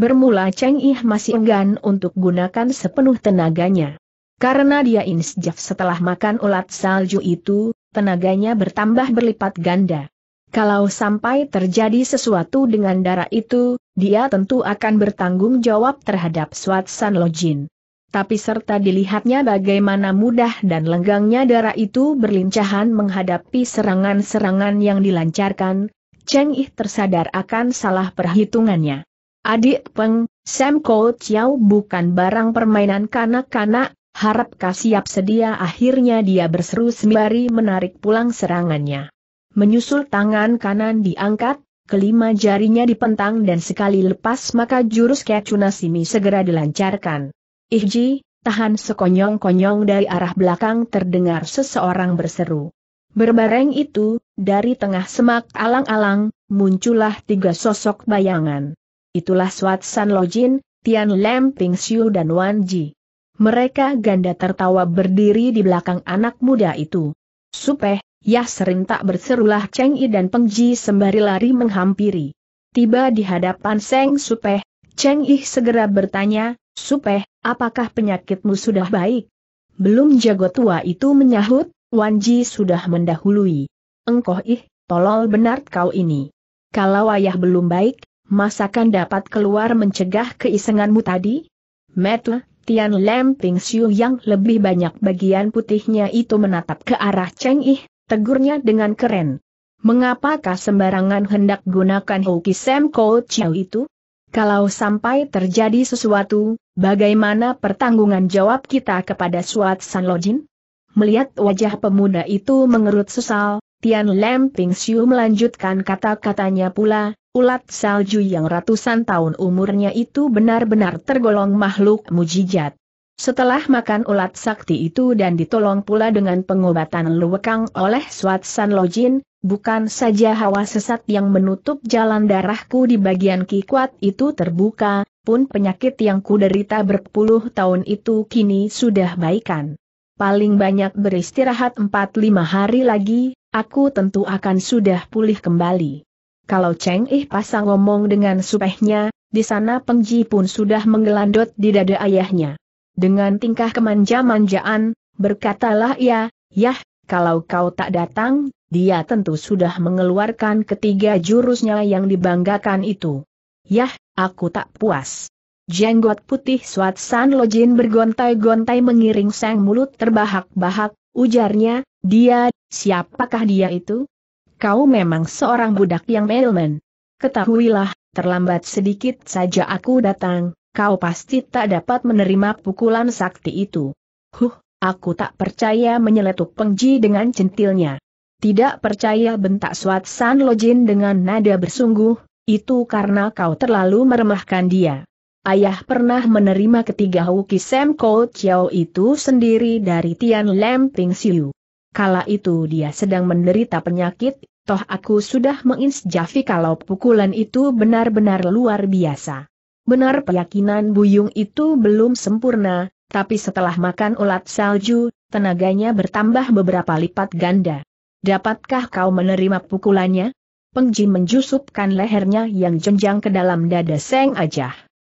Bermula Cheng Ih masih enggan untuk gunakan sepenuh tenaganya. Karena dia insjaf setelah makan ulat salju itu, tenaganya bertambah berlipat ganda. Kalau sampai terjadi sesuatu dengan darah itu, dia tentu akan bertanggung jawab terhadap Swat San Lojin tapi serta dilihatnya bagaimana mudah dan lenggangnya darah itu berlincahan menghadapi serangan-serangan yang dilancarkan, Cheng Yi tersadar akan salah perhitungannya. Adik Peng, Sam Ko Chiao bukan barang permainan kanak-kanak, harapkah siap sedia akhirnya dia berseru sembari menarik pulang serangannya. Menyusul tangan kanan diangkat, kelima jarinya dipentang dan sekali lepas maka jurus Kecunasimi segera dilancarkan. Ihji, tahan sekonyong-konyong dari arah belakang terdengar seseorang berseru. Berbareng itu, dari tengah semak alang-alang, muncullah tiga sosok bayangan. Itulah Swat San Lojin, Tian Lem Ping Xiu dan Wan Ji. Mereka ganda tertawa berdiri di belakang anak muda itu. Supeh, ya sering tak berserulah Cheng Yi dan Peng Ji sembari lari menghampiri. Tiba di hadapan Seng Supeh, Cheng Yi segera bertanya, Supeh, Apakah penyakitmu sudah baik? Belum jago tua itu menyahut, Wanji sudah mendahului. Engkau ih, tolol benar kau ini. Kalau ayah belum baik, masakan dapat keluar mencegah keisenganmu tadi? Metu, eh, Tian Lem Ping Xiu yang lebih banyak bagian putihnya itu menatap ke arah Cheng Ih, tegurnya dengan keren. Mengapakah sembarangan hendak gunakan Hoki Sam Kou Chiu itu? Kalau sampai terjadi sesuatu, bagaimana pertanggungan jawab kita kepada Suat San Lojin? Melihat wajah pemuda itu mengerut sesal, Tian Lem Ping Siu melanjutkan kata-katanya pula, ulat salju yang ratusan tahun umurnya itu benar-benar tergolong makhluk mujijat. Setelah makan ulat sakti itu dan ditolong pula dengan pengobatan luwekang oleh Swat San Lojin, bukan saja hawa sesat yang menutup jalan darahku di bagian kikuat itu terbuka, pun penyakit yang kuderita berpuluh tahun itu kini sudah baikan. Paling banyak beristirahat 4-5 hari lagi, aku tentu akan sudah pulih kembali. Kalau Cheng Ih pasang ngomong dengan supehnya, di sana Pengji pun sudah menggelandot di dada ayahnya. Dengan tingkah kemanja-manjaan, berkatalah ia, Yah, kalau kau tak datang, dia tentu sudah mengeluarkan ketiga jurusnya yang dibanggakan itu. Yah, aku tak puas. Jenggot putih Swat San Lojin bergontai-gontai mengiring sang mulut terbahak-bahak, ujarnya, dia, siapakah dia itu? Kau memang seorang budak yang melmen. Ketahuilah, terlambat sedikit saja aku datang, kau pasti tak dapat menerima pukulan sakti itu. Huh, aku tak percaya menyeletuk pengji dengan centilnya. Tidak percaya bentak Suat San Lojin dengan nada bersungguh, itu karena kau terlalu meremahkan dia. Ayah pernah menerima ketiga Huki Sam Ko Chiao itu sendiri dari Tian Lam Ping Siu. Kala itu dia sedang menderita penyakit, toh aku sudah menginsjafi kalau pukulan itu benar-benar luar biasa. Benar keyakinan Buyung itu belum sempurna, tapi setelah makan ulat salju, tenaganya bertambah beberapa lipat ganda. Dapatkah kau menerima pukulannya? Pengji menjusupkan lehernya yang jenjang ke dalam dada Seng Aja.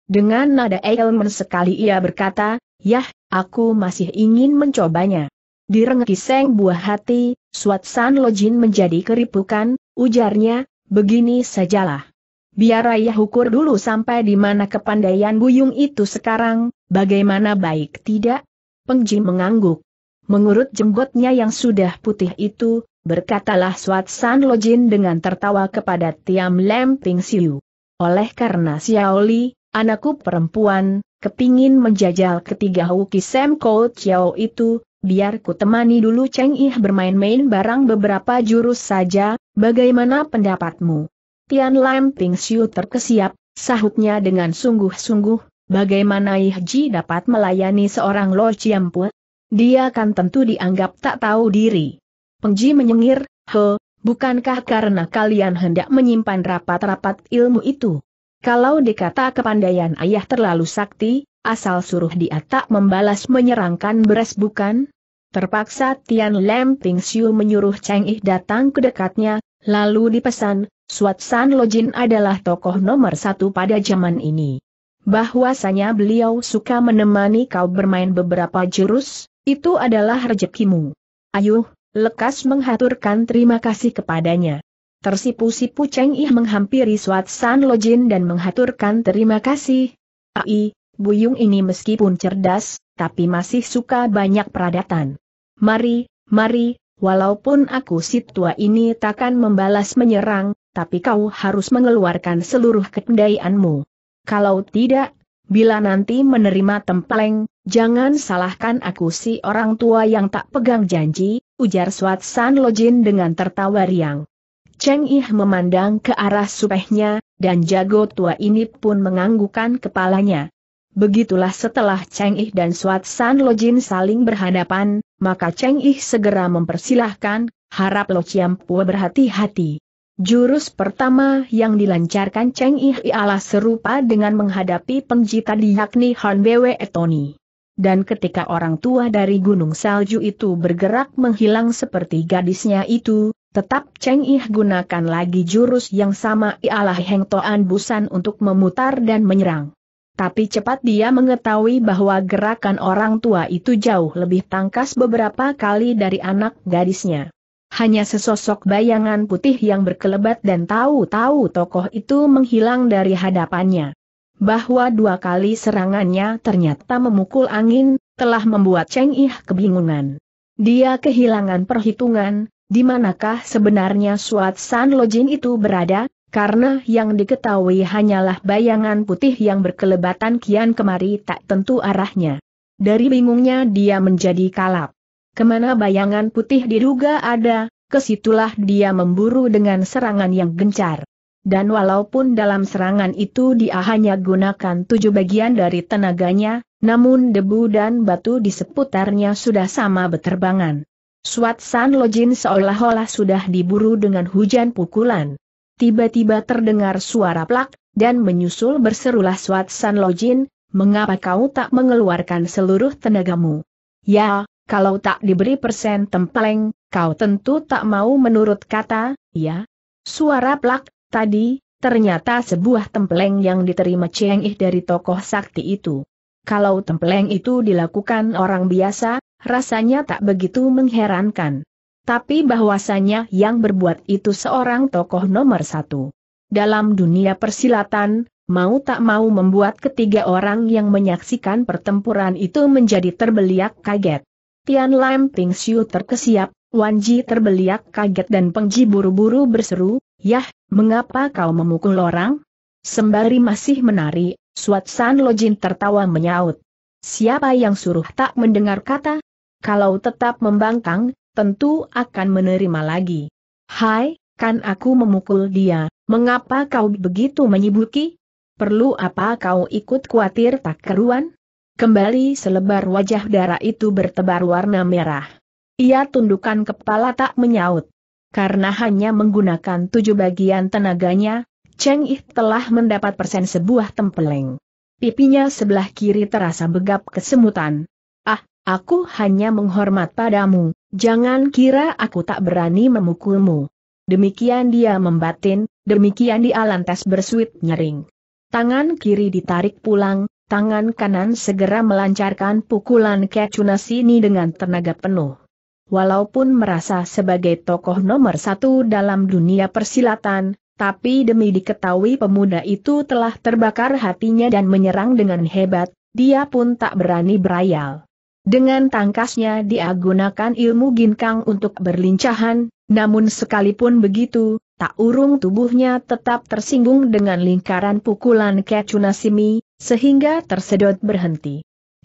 Dengan nada Eilman sekali ia berkata, Yah, aku masih ingin mencobanya. Direngki Seng buah hati, Suat San Lojin menjadi keripukan, ujarnya, begini sajalah. Biar ayah ukur dulu sampai di mana kepandaian Buyung itu sekarang, bagaimana baik tidak? Pengji mengangguk. Mengurut jenggotnya yang sudah putih itu, berkatalah Swat San Lojin dengan tertawa kepada Tiam Lem Ping Siu. Oleh karena Xiaoli, anakku perempuan, kepingin menjajal ketiga Huki Sam Kou Chiao itu, biar ku temani dulu Cheng Ih bermain-main barang beberapa jurus saja, bagaimana pendapatmu? Tian Lam Ping Siu terkesiap, sahutnya dengan sungguh-sungguh, bagaimana ih Ji dapat melayani seorang Lo Pu? Dia kan tentu dianggap tak tahu diri. Peng Ji menyengir, he, bukankah karena kalian hendak menyimpan rapat-rapat ilmu itu? Kalau dikata kepandaian ayah terlalu sakti, asal suruh dia tak membalas menyerangkan beres bukan? Terpaksa Tian Lam Ping Siu menyuruh Cheng Ih datang ke dekatnya, lalu dipesan, Suat San Lojin adalah tokoh nomor satu pada zaman ini. Bahwasanya beliau suka menemani kau bermain beberapa jurus, itu adalah rejekimu. Ayuh, lekas menghaturkan terima kasih kepadanya. Tersipu-sipu Cheng Ih menghampiri Suat San Lojin dan menghaturkan terima kasih. Ai, Buyung ini meskipun cerdas, tapi masih suka banyak peradatan. Mari, mari, walaupun aku si tua ini takkan membalas menyerang, tapi kau harus mengeluarkan seluruh kepandaianmu. Kalau tidak, bila nanti menerima tempeleng, jangan salahkan aku si orang tua yang tak pegang janji, ujar Swat San Lojin dengan tertawa riang. Cheng Ih memandang ke arah supehnya, dan jago tua ini pun menganggukan kepalanya. Begitulah setelah Cheng Ih dan Swat San Lojin saling berhadapan, maka Cheng Ih segera mempersilahkan, harap Lo Chiam Pua berhati-hati. Jurus pertama yang dilancarkan Cheng Ih ialah serupa dengan menghadapi penji tadi yakni Han Bwe Tony. Dan ketika orang tua dari gunung salju itu bergerak menghilang seperti gadisnya itu, tetap Cheng Ih gunakan lagi jurus yang sama ialah Heng Toan Busan untuk memutar dan menyerang. Tapi cepat dia mengetahui bahwa gerakan orang tua itu jauh lebih tangkas beberapa kali dari anak gadisnya hanya sesosok bayangan putih yang berkelebat dan tahu-tahu tokoh itu menghilang dari hadapannya. Bahwa dua kali serangannya ternyata memukul angin, telah membuat Cheng Ih kebingungan. Dia kehilangan perhitungan, di manakah sebenarnya Suat San Lojin itu berada, karena yang diketahui hanyalah bayangan putih yang berkelebatan kian kemari tak tentu arahnya. Dari bingungnya dia menjadi kalap. Kemana bayangan putih diduga ada, kesitulah dia memburu dengan serangan yang gencar. Dan walaupun dalam serangan itu dia hanya gunakan tujuh bagian dari tenaganya, namun debu dan batu di seputarnya sudah sama beterbangan. Swat San Lojin seolah-olah sudah diburu dengan hujan pukulan. Tiba-tiba terdengar suara plak, dan menyusul berserulah Swat San Lojin, mengapa kau tak mengeluarkan seluruh tenagamu? Ya, kalau tak diberi persen tempeleng, kau tentu tak mau menurut kata, ya? Suara plak, tadi, ternyata sebuah tempeleng yang diterima Cheng Ih dari tokoh sakti itu. Kalau tempeleng itu dilakukan orang biasa, rasanya tak begitu mengherankan. Tapi bahwasanya yang berbuat itu seorang tokoh nomor satu. Dalam dunia persilatan, mau tak mau membuat ketiga orang yang menyaksikan pertempuran itu menjadi terbeliak kaget. Tian Lam Ping Siu terkesiap, Wan Ji terbeliak kaget dan Peng Ji buru-buru berseru, Yah, mengapa kau memukul orang? Sembari masih menari, Suat San Jin tertawa menyaut. Siapa yang suruh tak mendengar kata? Kalau tetap membangkang, tentu akan menerima lagi. Hai, kan aku memukul dia, mengapa kau begitu menyibuki? Perlu apa kau ikut khawatir tak keruan? Kembali selebar wajah darah itu bertebar warna merah. Ia tundukkan kepala tak menyaut. Karena hanya menggunakan tujuh bagian tenaganya, Cheng Yi telah mendapat persen sebuah tempeleng. Pipinya sebelah kiri terasa begap kesemutan. Ah, aku hanya menghormat padamu, jangan kira aku tak berani memukulmu. Demikian dia membatin, demikian dia lantas bersuit nyering. Tangan kiri ditarik pulang, tangan kanan segera melancarkan pukulan kecunasi ini dengan tenaga penuh. Walaupun merasa sebagai tokoh nomor satu dalam dunia persilatan, tapi demi diketahui pemuda itu telah terbakar hatinya dan menyerang dengan hebat, dia pun tak berani berayal. Dengan tangkasnya dia gunakan ilmu ginkang untuk berlincahan, namun sekalipun begitu, tak urung tubuhnya tetap tersinggung dengan lingkaran pukulan Kecunasimi, sehingga tersedot berhenti.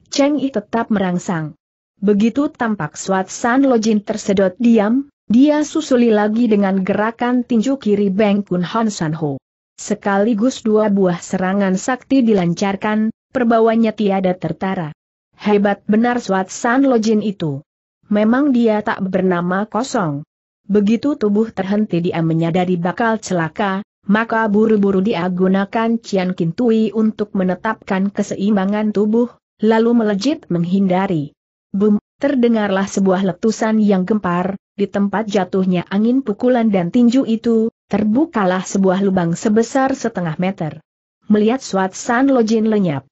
Cheng Yi tetap merangsang. Begitu tampak Suat San Lojin tersedot diam, dia susuli lagi dengan gerakan tinju kiri Beng Kun Han San Ho. Sekaligus dua buah serangan sakti dilancarkan, perbawanya tiada tertara. Hebat benar Suat San Lojin itu. Memang dia tak bernama kosong. Begitu tubuh terhenti dia menyadari bakal celaka, maka buru-buru dia gunakan Cian Kintui untuk menetapkan keseimbangan tubuh, lalu melejit menghindari. Bum, terdengarlah sebuah letusan yang gempar, di tempat jatuhnya angin pukulan dan tinju itu, terbukalah sebuah lubang sebesar setengah meter. Melihat Suat San Lojin lenyap.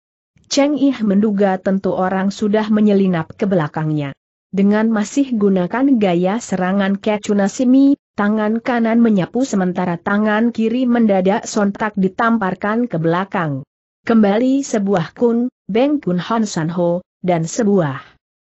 Cheng Ih menduga tentu orang sudah menyelinap ke belakangnya dengan masih gunakan gaya serangan Ketchunasimi, tangan kanan menyapu sementara tangan kiri mendadak sontak ditamparkan ke belakang. Kembali sebuah kun, Beng Kun Hon San Ho, dan sebuah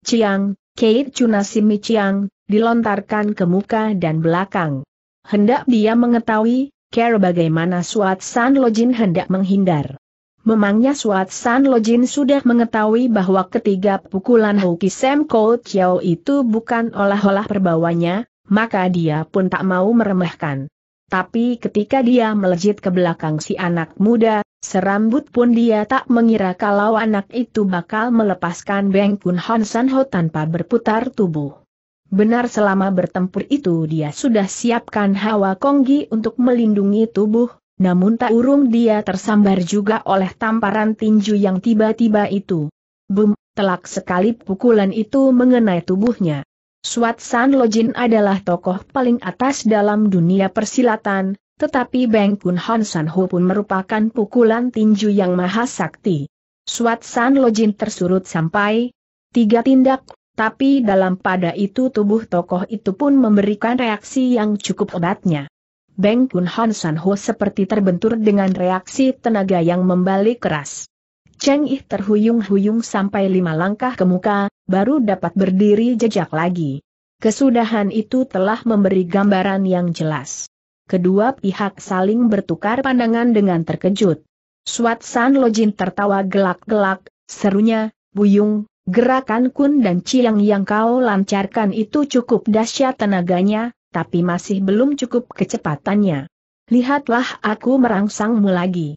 Ciang, Kate Simi Ciang, dilontarkan ke muka dan belakang. Hendak dia mengetahui, care bagaimana Suat San Lojin hendak menghindar. Memangnya Suat San Lojin sudah mengetahui bahwa ketiga pukulan Hoki Sam Cold Chiao itu bukan olah-olah perbawanya, maka dia pun tak mau meremehkan. Tapi ketika dia melejit ke belakang si anak muda, serambut pun dia tak mengira kalau anak itu bakal melepaskan Beng Kun Hon San Ho tanpa berputar tubuh. Benar selama bertempur itu dia sudah siapkan hawa konggi untuk melindungi tubuh, namun tak urung dia tersambar juga oleh tamparan tinju yang tiba-tiba itu. Bum, telak sekali pukulan itu mengenai tubuhnya. Suat San Lojin adalah tokoh paling atas dalam dunia persilatan, tetapi Beng Kun Han San Ho pun merupakan pukulan tinju yang maha sakti. Suat San Lojin tersurut sampai tiga tindak, tapi dalam pada itu tubuh tokoh itu pun memberikan reaksi yang cukup obatnya. Beng Kun Han San Ho seperti terbentur dengan reaksi tenaga yang membalik keras. Cheng Yi terhuyung-huyung sampai lima langkah ke muka, baru dapat berdiri jejak lagi. Kesudahan itu telah memberi gambaran yang jelas. Kedua pihak saling bertukar pandangan dengan terkejut. Suat San Lojin tertawa gelak-gelak, serunya, Buyung, Gerakan Kun dan Ciang yang kau lancarkan itu cukup dahsyat tenaganya, tapi masih belum cukup kecepatannya. Lihatlah aku merangsangmu lagi.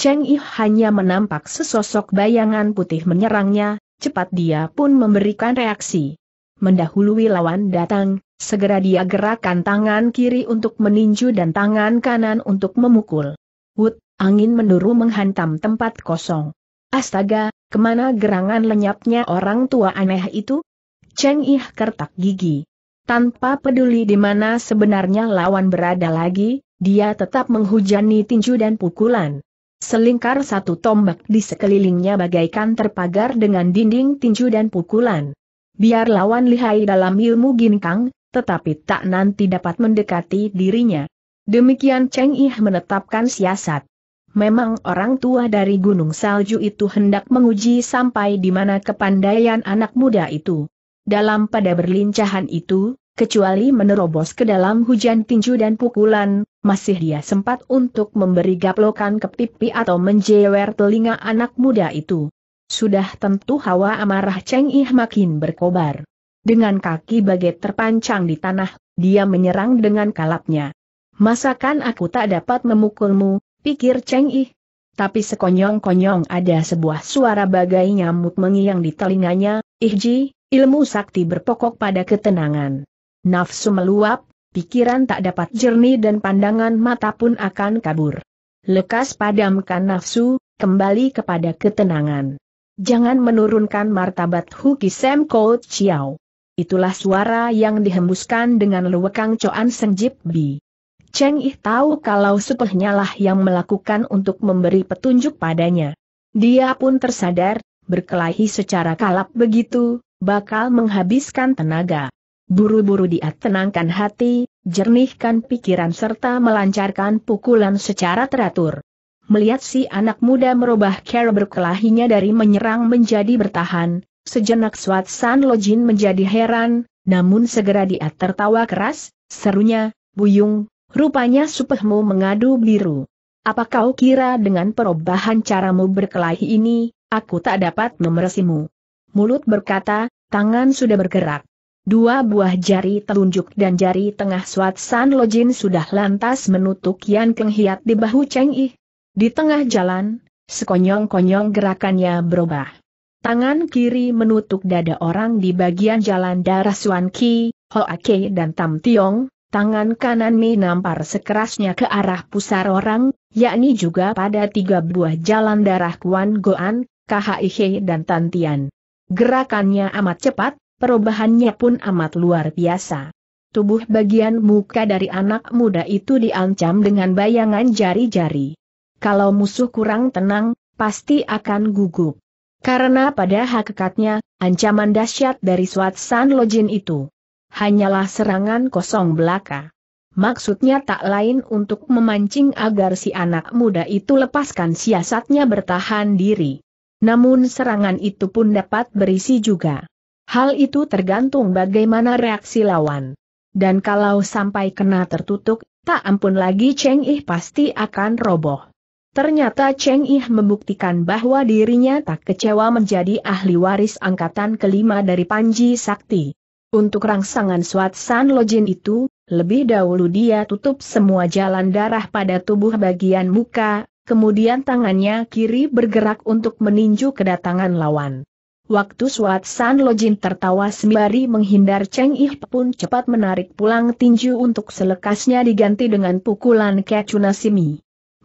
Cheng Yi hanya menampak sesosok bayangan putih menyerangnya, cepat dia pun memberikan reaksi. Mendahului lawan datang, segera dia gerakkan tangan kiri untuk meninju dan tangan kanan untuk memukul. Wut, angin menduru menghantam tempat kosong. Astaga, kemana gerangan lenyapnya orang tua aneh itu? Cheng Yi kertak gigi. Tanpa peduli di mana sebenarnya lawan berada lagi, dia tetap menghujani tinju dan pukulan. Selingkar satu tombak di sekelilingnya bagaikan terpagar dengan dinding tinju dan pukulan. Biar lawan lihai dalam ilmu ginkang, tetapi tak nanti dapat mendekati dirinya. Demikian Cheng Ih menetapkan siasat. Memang orang tua dari Gunung Salju itu hendak menguji sampai di mana kepandaian anak muda itu. Dalam pada berlincahan itu, kecuali menerobos ke dalam hujan tinju dan pukulan, masih dia sempat untuk memberi gaplokan ke pipi atau menjewer telinga anak muda itu. Sudah tentu hawa amarah Cheng Ih makin berkobar. Dengan kaki bagai terpancang di tanah, dia menyerang dengan kalapnya. Masakan aku tak dapat memukulmu, pikir Cheng Ih. Tapi sekonyong-konyong ada sebuah suara bagai nyamuk mengiang di telinganya, Ih Ji. Ilmu sakti berpokok pada ketenangan. Nafsu meluap, pikiran tak dapat jernih dan pandangan mata pun akan kabur. Lekas padamkan nafsu, kembali kepada ketenangan. Jangan menurunkan martabat Huki Sam Kou Chiao. Itulah suara yang dihembuskan dengan lewekang Coan sengjip Bi. Cheng Ih tahu kalau sepehnya lah yang melakukan untuk memberi petunjuk padanya. Dia pun tersadar, berkelahi secara kalap begitu, bakal menghabiskan tenaga. Buru-buru dia tenangkan hati, jernihkan pikiran serta melancarkan pukulan secara teratur. Melihat si anak muda merubah cara berkelahinya dari menyerang menjadi bertahan, sejenak Swat San Lojin menjadi heran, namun segera dia tertawa keras, serunya, Buyung, rupanya supehmu mengadu biru. Apa kau kira dengan perubahan caramu berkelahi ini, aku tak dapat memeresimu? mulut berkata, tangan sudah bergerak. Dua buah jari telunjuk dan jari tengah Suat San Lojin sudah lantas menutup Yan Keng Hiat di bahu Cheng Yi. Di tengah jalan, sekonyong-konyong gerakannya berubah. Tangan kiri menutup dada orang di bagian jalan darah Suan Ki, Ho Kei dan Tam Tiong, tangan kanan Mi nampar sekerasnya ke arah pusar orang, yakni juga pada tiga buah jalan darah Kuan Goan, Ihe dan Tantian. Gerakannya amat cepat, perubahannya pun amat luar biasa. Tubuh bagian muka dari anak muda itu diancam dengan bayangan jari-jari. Kalau musuh kurang tenang, pasti akan gugup. Karena pada hakikatnya, ancaman dahsyat dari Swat San Lojin itu hanyalah serangan kosong belaka. Maksudnya tak lain untuk memancing agar si anak muda itu lepaskan siasatnya bertahan diri. Namun serangan itu pun dapat berisi juga. Hal itu tergantung bagaimana reaksi lawan. Dan kalau sampai kena tertutup, tak ampun lagi Cheng Ih pasti akan roboh. Ternyata Cheng Ih membuktikan bahwa dirinya tak kecewa menjadi ahli waris angkatan kelima dari Panji Sakti. Untuk rangsangan Swat San Lojin itu, lebih dahulu dia tutup semua jalan darah pada tubuh bagian muka, kemudian tangannya kiri bergerak untuk meninju kedatangan lawan. Waktu Suat San Lojin tertawa sembari menghindar Cheng Ih pun cepat menarik pulang tinju untuk selekasnya diganti dengan pukulan Kecunasimi.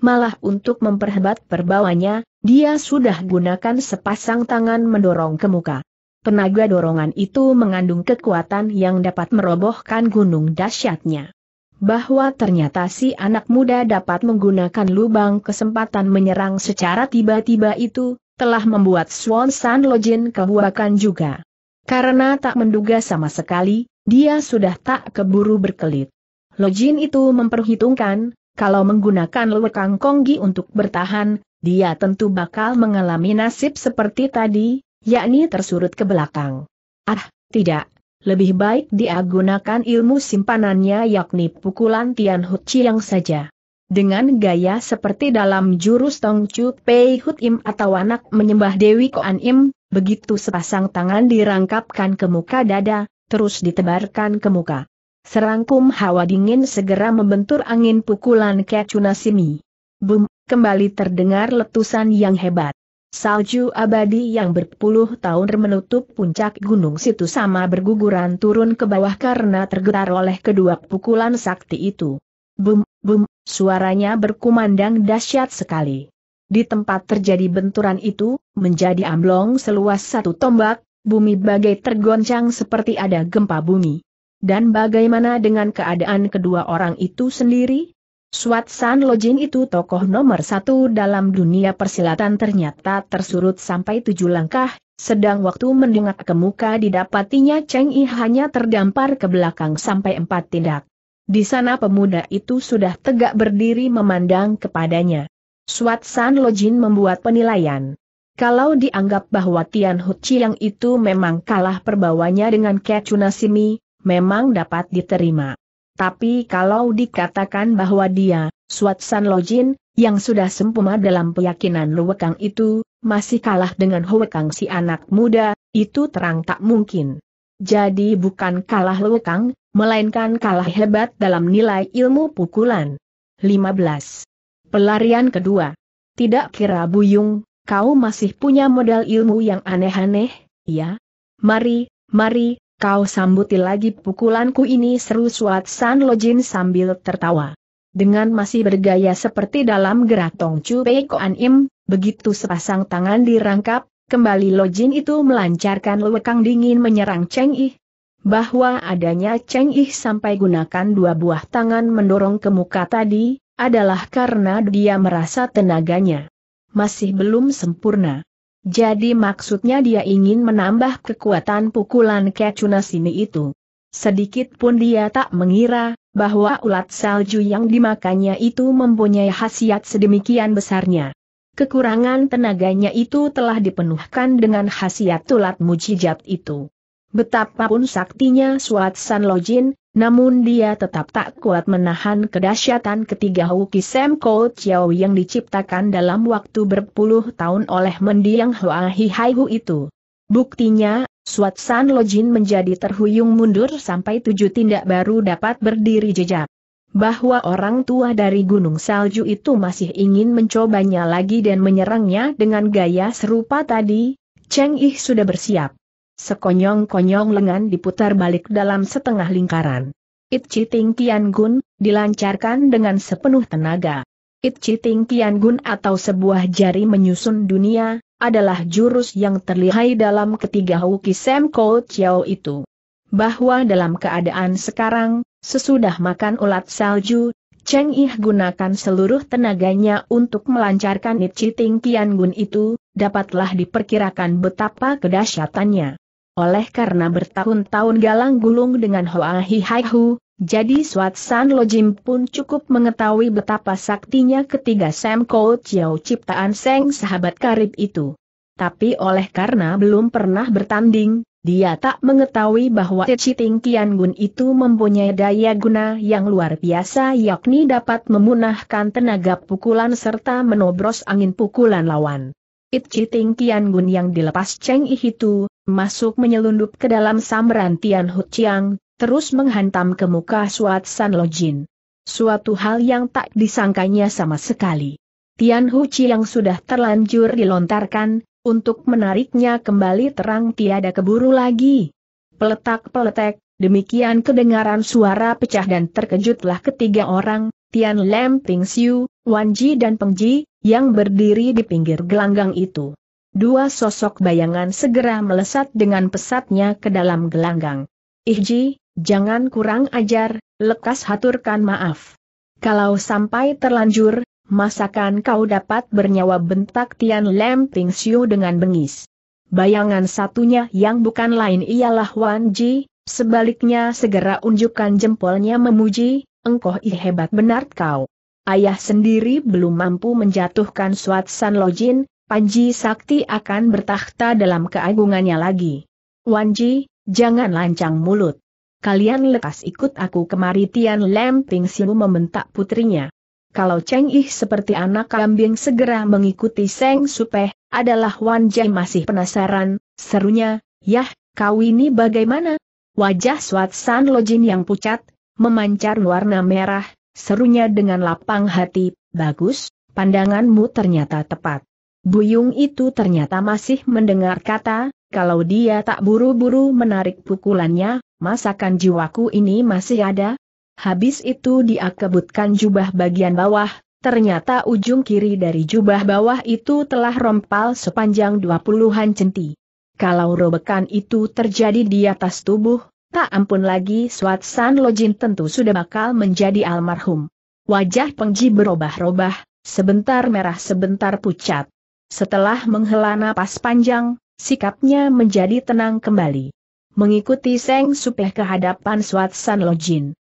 Malah untuk memperhebat perbawanya, dia sudah gunakan sepasang tangan mendorong ke muka. Tenaga dorongan itu mengandung kekuatan yang dapat merobohkan gunung dahsyatnya bahwa ternyata si anak muda dapat menggunakan lubang kesempatan menyerang secara tiba-tiba itu, telah membuat Swan San Lojin kehuakan juga. Karena tak menduga sama sekali, dia sudah tak keburu berkelit. Lojin itu memperhitungkan, kalau menggunakan lubang konggi untuk bertahan, dia tentu bakal mengalami nasib seperti tadi, yakni tersurut ke belakang. Ah, tidak, lebih baik dia gunakan ilmu simpanannya yakni pukulan Tian Hu Chiang saja. Dengan gaya seperti dalam jurus Tong Chu Pei Hut Im atau anak menyembah Dewi Koan Im, begitu sepasang tangan dirangkapkan ke muka dada, terus ditebarkan ke muka. Serangkum hawa dingin segera membentur angin pukulan Kecuna Simi. Bum, kembali terdengar letusan yang hebat. Salju abadi yang berpuluh tahun menutup puncak gunung situ sama berguguran turun ke bawah karena tergetar oleh kedua pukulan sakti itu. Bum, bum, suaranya berkumandang dahsyat sekali. Di tempat terjadi benturan itu, menjadi amblong seluas satu tombak, bumi bagai tergoncang seperti ada gempa bumi. Dan bagaimana dengan keadaan kedua orang itu sendiri? Suat San Lojin itu tokoh nomor satu dalam dunia persilatan ternyata tersurut sampai tujuh langkah, sedang waktu mendengak ke muka didapatinya Cheng Yi hanya terdampar ke belakang sampai empat tindak. Di sana pemuda itu sudah tegak berdiri memandang kepadanya. Suat San Lojin membuat penilaian. Kalau dianggap bahwa Tian Hu Chiang itu memang kalah perbawanya dengan Kecuna Simi, memang dapat diterima. Tapi kalau dikatakan bahwa dia, San Lojin, yang sudah sempurna dalam keyakinan Luwekang itu, masih kalah dengan Huwekang si anak muda, itu terang tak mungkin. Jadi bukan kalah Luwekang, melainkan kalah hebat dalam nilai ilmu pukulan. 15. Pelarian kedua. Tidak kira Buyung, kau masih punya modal ilmu yang aneh-aneh, ya? Mari, mari, Kau sambuti lagi pukulanku ini seru Suat San Lojin sambil tertawa. Dengan masih bergaya seperti dalam gerak Tong Chu Pei Koan Im, begitu sepasang tangan dirangkap, kembali Lojin itu melancarkan lewekang dingin menyerang Cheng Yi. Bahwa adanya Cheng Yi sampai gunakan dua buah tangan mendorong ke muka tadi, adalah karena dia merasa tenaganya masih belum sempurna. Jadi maksudnya dia ingin menambah kekuatan pukulan kecuna sini itu. Sedikit pun dia tak mengira, bahwa ulat salju yang dimakannya itu mempunyai khasiat sedemikian besarnya. Kekurangan tenaganya itu telah dipenuhkan dengan khasiat ulat mujijat itu. Betapapun saktinya Suat San Lojin, namun dia tetap tak kuat menahan kedahsyatan ketiga Huki Sam Ko Chiao yang diciptakan dalam waktu berpuluh tahun oleh mendiang Hua Hi Hai Hu itu. Buktinya, Suat San Lojin menjadi terhuyung mundur sampai tujuh tindak baru dapat berdiri jejak. Bahwa orang tua dari Gunung Salju itu masih ingin mencobanya lagi dan menyerangnya dengan gaya serupa tadi, Cheng Yi sudah bersiap. Sekonyong-konyong lengan diputar balik dalam setengah lingkaran. Itchi Ting Tian Gun, dilancarkan dengan sepenuh tenaga. Itchi Ting Tian Gun atau sebuah jari menyusun dunia, adalah jurus yang terlihai dalam ketiga Huki Sam Kou Chiao itu. Bahwa dalam keadaan sekarang, sesudah makan ulat salju, Cheng Yi gunakan seluruh tenaganya untuk melancarkan Itchi Ting Tian Gun itu, dapatlah diperkirakan betapa kedahsyatannya. Oleh karena bertahun-tahun galang gulung dengan Hoa Hi Hai Hu, jadi Suat San Lo Jim pun cukup mengetahui betapa saktinya ketiga Sam Kau Chiao ciptaan Seng sahabat karib itu. Tapi oleh karena belum pernah bertanding, dia tak mengetahui bahwa Citing Kian Gun itu mempunyai daya guna yang luar biasa yakni dapat memunahkan tenaga pukulan serta menobros angin pukulan lawan. It Ting Kian Gun yang dilepas Cheng Yi itu, masuk menyelundup ke dalam sambaran Tian Hu Chiang, terus menghantam ke muka Suat San Jin. Suatu hal yang tak disangkanya sama sekali. Tian Hu Chiang sudah terlanjur dilontarkan, untuk menariknya kembali terang tiada keburu lagi. Peletak-peletek, demikian kedengaran suara pecah dan terkejutlah ketiga orang, Tian Lam Ping Siu, Wan Ji dan Peng Ji, yang berdiri di pinggir gelanggang itu. Dua sosok bayangan segera melesat dengan pesatnya ke dalam gelanggang. Ihji, eh, jangan kurang ajar, lekas haturkan maaf. Kalau sampai terlanjur, masakan kau dapat bernyawa bentak Tian Lam Ping Xiu dengan bengis. Bayangan satunya yang bukan lain ialah Wan Ji, sebaliknya segera unjukkan jempolnya memuji, engkau ih hebat benar kau. Ayah sendiri belum mampu menjatuhkan Suat San Lojin, Panji Sakti akan bertakhta dalam keagungannya lagi. Wanji, jangan lancang mulut. Kalian lekas ikut aku kemari Tian Lem Ping Siu membentak putrinya. Kalau Cheng Ih seperti anak kambing segera mengikuti Seng Supeh, adalah Wan Jai masih penasaran, serunya, yah, kau ini bagaimana? Wajah Swat San Lojin yang pucat, memancar warna merah, serunya dengan lapang hati, bagus, pandanganmu ternyata tepat. Buyung itu ternyata masih mendengar kata, kalau dia tak buru-buru menarik pukulannya, masakan jiwaku ini masih ada. Habis itu dia kebutkan jubah bagian bawah, ternyata ujung kiri dari jubah bawah itu telah rompal sepanjang dua puluhan centi. Kalau robekan itu terjadi di atas tubuh, tak ampun lagi Swat San Lojin tentu sudah bakal menjadi almarhum. Wajah pengji berubah-ubah, sebentar merah sebentar pucat. Setelah menghela napas panjang, sikapnya menjadi tenang kembali. Mengikuti Seng Supeh ke hadapan Suat San Lojin.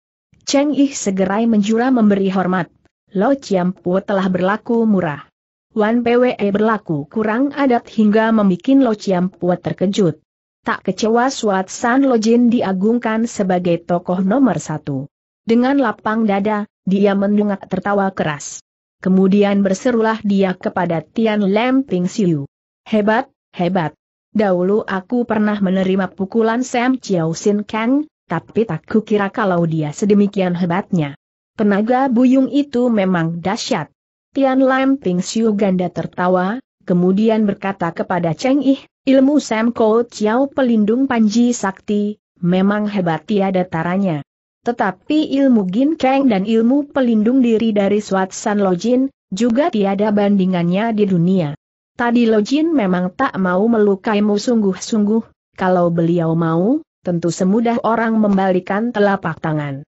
Cheng Yi segera menjura memberi hormat. Lo Pu telah berlaku murah. Wan Pwe berlaku kurang adat hingga membuat Lo Pu terkejut. Tak kecewa Suat San Lojin diagungkan sebagai tokoh nomor satu. Dengan lapang dada, dia mendungak tertawa keras. Kemudian berserulah dia kepada Tian Lem Ping Siu. Hebat, hebat. Dahulu aku pernah menerima pukulan Sam Chiao Sin Kang, tapi tak kukira kalau dia sedemikian hebatnya. Tenaga buyung itu memang dahsyat. Tian Lam Ping Siu ganda tertawa, kemudian berkata kepada Cheng Yi, ilmu Sam Ko Chiao pelindung Panji Sakti, memang hebat tiada taranya. Tetapi ilmu ginkeng dan ilmu pelindung diri dari San Lojin, juga tiada bandingannya di dunia. Tadi Lojin memang tak mau melukaimu sungguh-sungguh, kalau beliau mau, tentu semudah orang membalikan telapak tangan.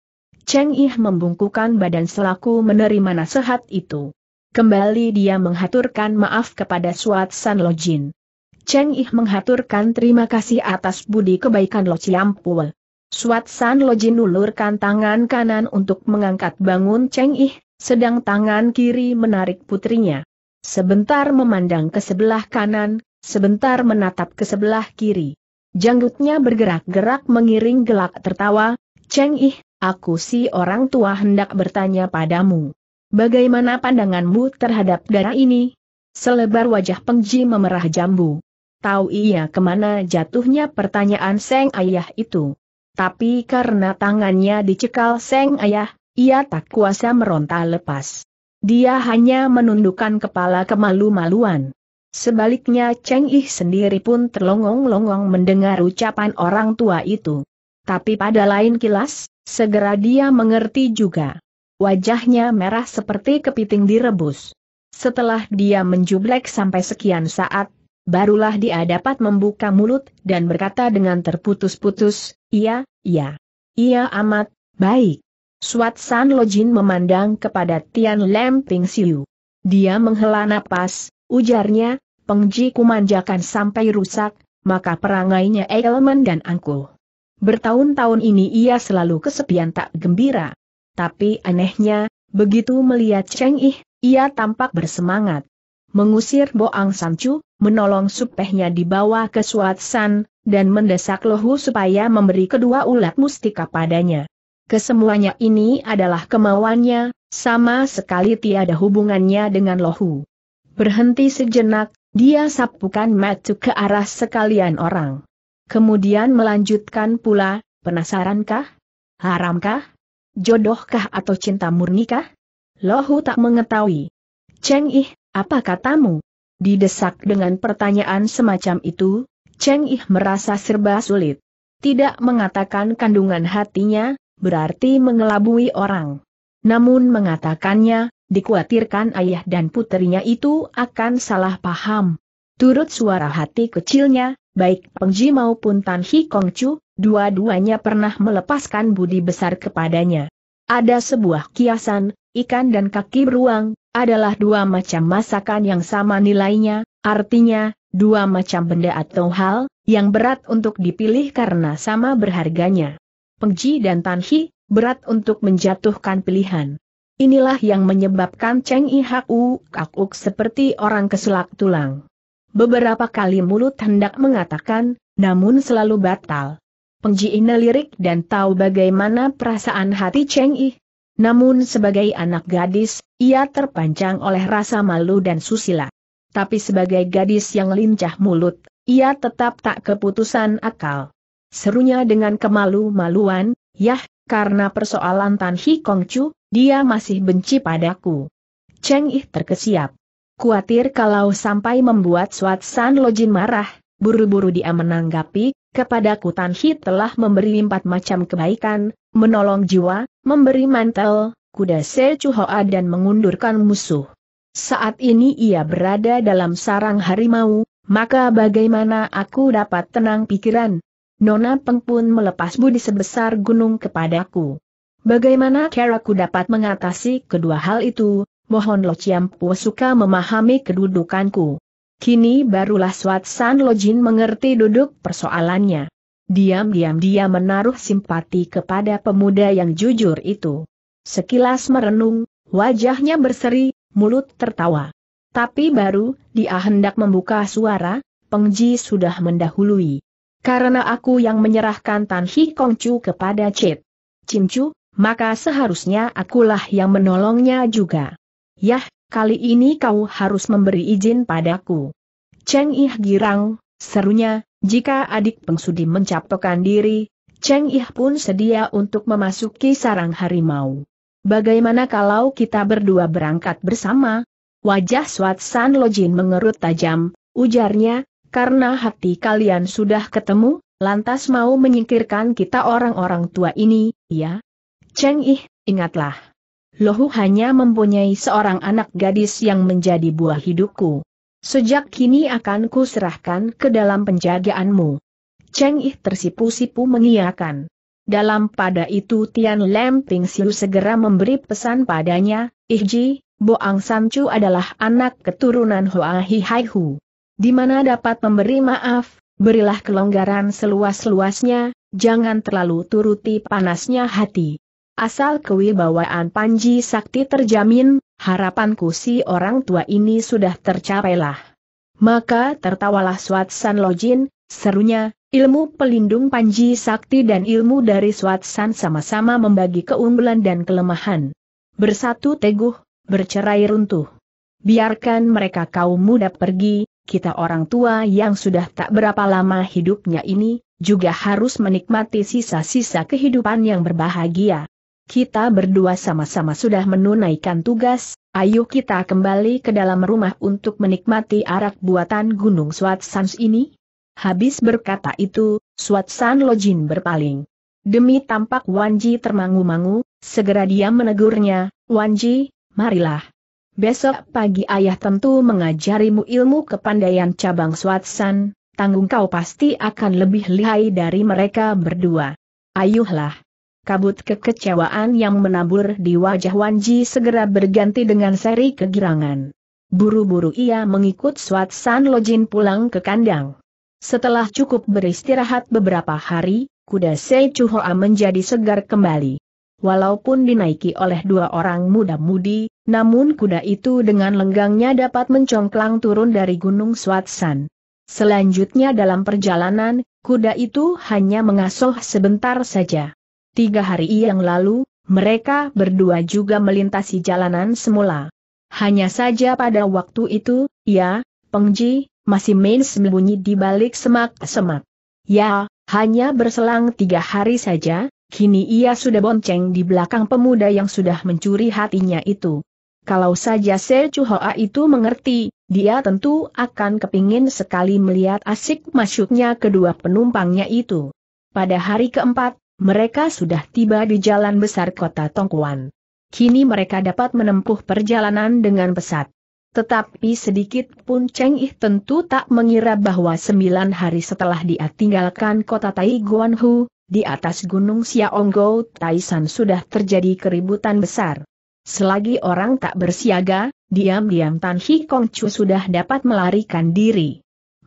Cheng Ih membungkukan badan selaku menerima nasihat itu. Kembali dia menghaturkan maaf kepada San Lojin. Cheng Ih menghaturkan terima kasih atas budi kebaikan Lo Chiampuel. Suat San Lojin ulurkan tangan kanan untuk mengangkat bangun Cheng Ih, sedang tangan kiri menarik putrinya. Sebentar memandang ke sebelah kanan, sebentar menatap ke sebelah kiri. Janggutnya bergerak-gerak mengiring gelak tertawa, Cheng Ih, aku si orang tua hendak bertanya padamu. Bagaimana pandanganmu terhadap darah ini? Selebar wajah pengji memerah jambu. Tahu ia kemana jatuhnya pertanyaan Seng Ayah itu. Tapi karena tangannya dicekal Seng Ayah, ia tak kuasa meronta lepas. Dia hanya menundukkan kepala kemalu-maluan. Sebaliknya Cheng Ih sendiri pun terlongong-longong mendengar ucapan orang tua itu. Tapi pada lain kilas, segera dia mengerti juga. Wajahnya merah seperti kepiting direbus. Setelah dia menjublek sampai sekian saat, Barulah dia dapat membuka mulut dan berkata dengan terputus-putus, iya, iya. Iya amat, baik. Suat San Lojin memandang kepada Tian Lem Ping Siu. Dia menghela napas, ujarnya, pengji kumanjakan sampai rusak, maka perangainya elemen dan Angkuh. Bertahun-tahun ini ia selalu kesepian tak gembira. Tapi anehnya, begitu melihat Cheng Ih, ia tampak bersemangat. Mengusir Boang Sancu, menolong supehnya dibawa ke Suatsan, dan mendesak Lohu supaya memberi kedua ulat mustika padanya. Kesemuanya ini adalah kemauannya, sama sekali tiada hubungannya dengan Lohu. Berhenti sejenak, dia sapukan matu ke arah sekalian orang. Kemudian melanjutkan pula, penasarankah? Haramkah? Jodohkah atau cinta murnikah? Lohu tak mengetahui. Cheng Ih, apa katamu? Didesak dengan pertanyaan semacam itu, Cheng Ih merasa serba sulit. Tidak mengatakan kandungan hatinya, berarti mengelabui orang. Namun mengatakannya, dikhawatirkan ayah dan putrinya itu akan salah paham. Turut suara hati kecilnya, baik Pengji maupun Tan Hi Chu, dua-duanya pernah melepaskan budi besar kepadanya. Ada sebuah kiasan, ikan dan kaki beruang, adalah dua macam masakan yang sama nilainya, artinya, dua macam benda atau hal, yang berat untuk dipilih karena sama berharganya. Pengji dan Tanhi, berat untuk menjatuhkan pilihan. Inilah yang menyebabkan Cheng Ihu kakuk seperti orang keselak tulang. Beberapa kali mulut hendak mengatakan, namun selalu batal. Pengji ini lirik dan tahu bagaimana perasaan hati Cheng Ih, namun sebagai anak gadis, ia terpancang oleh rasa malu dan susila. Tapi sebagai gadis yang lincah mulut, ia tetap tak keputusan akal. Serunya dengan kemalu-maluan, yah, karena persoalan Tan Hi Kong Chu, dia masih benci padaku. Cheng Ih terkesiap. Kuatir kalau sampai membuat Suat San Jin marah, buru-buru dia menanggapi, Kepadaku Tan Hi telah memberi empat macam kebaikan, menolong jiwa, memberi mantel, kuda Sechuhoa dan mengundurkan musuh. Saat ini ia berada dalam sarang harimau, maka bagaimana aku dapat tenang pikiran? Nona Peng pun melepas budi sebesar gunung kepadaku. Bagaimana cara aku dapat mengatasi kedua hal itu? Mohon Lo Chiam suka memahami kedudukanku. Kini barulah Swat San Lojin mengerti duduk persoalannya. Diam-diam dia menaruh simpati kepada pemuda yang jujur itu. Sekilas merenung, wajahnya berseri, mulut tertawa. Tapi baru, dia hendak membuka suara, Pengji sudah mendahului. Karena aku yang menyerahkan Tan Hi Chu kepada Cim Chu, maka seharusnya akulah yang menolongnya juga. Yah, kali ini kau harus memberi izin padaku. Cheng Ih girang, serunya, jika adik pengsudi mencapokkan diri, Cheng Ih pun sedia untuk memasuki sarang harimau. Bagaimana kalau kita berdua berangkat bersama? Wajah Swat San Lojin mengerut tajam, ujarnya, karena hati kalian sudah ketemu, lantas mau menyingkirkan kita orang-orang tua ini, ya? Cheng Ih, ingatlah. Lohu hanya mempunyai seorang anak gadis yang menjadi buah hidupku. Sejak kini akan kuserahkan ke dalam penjagaanmu. Cheng Ih tersipu-sipu mengiyakan. Dalam pada itu Tian Lem Ping Siu segera memberi pesan padanya, Ih Ji, Boang Chu adalah anak keturunan Hoa Hi Hai Hu. Di mana dapat memberi maaf, berilah kelonggaran seluas-luasnya, jangan terlalu turuti panasnya hati. Asal kewibawaan Panji Sakti terjamin, harapanku si orang tua ini sudah tercapailah. Maka tertawalah San Lojin, serunya, ilmu pelindung Panji Sakti dan ilmu dari San sama-sama membagi keunggulan dan kelemahan. Bersatu teguh, bercerai runtuh. Biarkan mereka kaum muda pergi, kita orang tua yang sudah tak berapa lama hidupnya ini, juga harus menikmati sisa-sisa kehidupan yang berbahagia kita berdua sama-sama sudah menunaikan tugas, ayo kita kembali ke dalam rumah untuk menikmati arak buatan Gunung Swat Sans ini? Habis berkata itu, Swat San Lojin berpaling. Demi tampak Wanji termangu-mangu, segera dia menegurnya, Wanji, marilah. Besok pagi ayah tentu mengajarimu ilmu kepandaian cabang Swat San. tanggung kau pasti akan lebih lihai dari mereka berdua. Ayuhlah kabut kekecewaan yang menabur di wajah Wanji segera berganti dengan seri kegirangan. Buru-buru ia mengikut Swat San Lojin pulang ke kandang. Setelah cukup beristirahat beberapa hari, kuda Sei Chuhoa menjadi segar kembali. Walaupun dinaiki oleh dua orang muda-mudi, namun kuda itu dengan lenggangnya dapat mencongklang turun dari gunung Swat San. Selanjutnya dalam perjalanan, kuda itu hanya mengasuh sebentar saja. Tiga hari yang lalu, mereka berdua juga melintasi jalanan semula. Hanya saja pada waktu itu, ya, Pengji, masih main sembunyi di balik semak-semak. Ya, hanya berselang tiga hari saja, kini ia sudah bonceng di belakang pemuda yang sudah mencuri hatinya itu. Kalau saja Se Chuhoa itu mengerti, dia tentu akan kepingin sekali melihat asik masuknya kedua penumpangnya itu. Pada hari keempat, mereka sudah tiba di jalan besar kota Tongkuan. Kini mereka dapat menempuh perjalanan dengan pesat. Tetapi sedikit pun Cheng Ih tentu tak mengira bahwa sembilan hari setelah dia tinggalkan kota Tai Guanhu, di atas gunung Xiaonggo Taishan sudah terjadi keributan besar. Selagi orang tak bersiaga, diam-diam Tan Hi Kong Chu sudah dapat melarikan diri.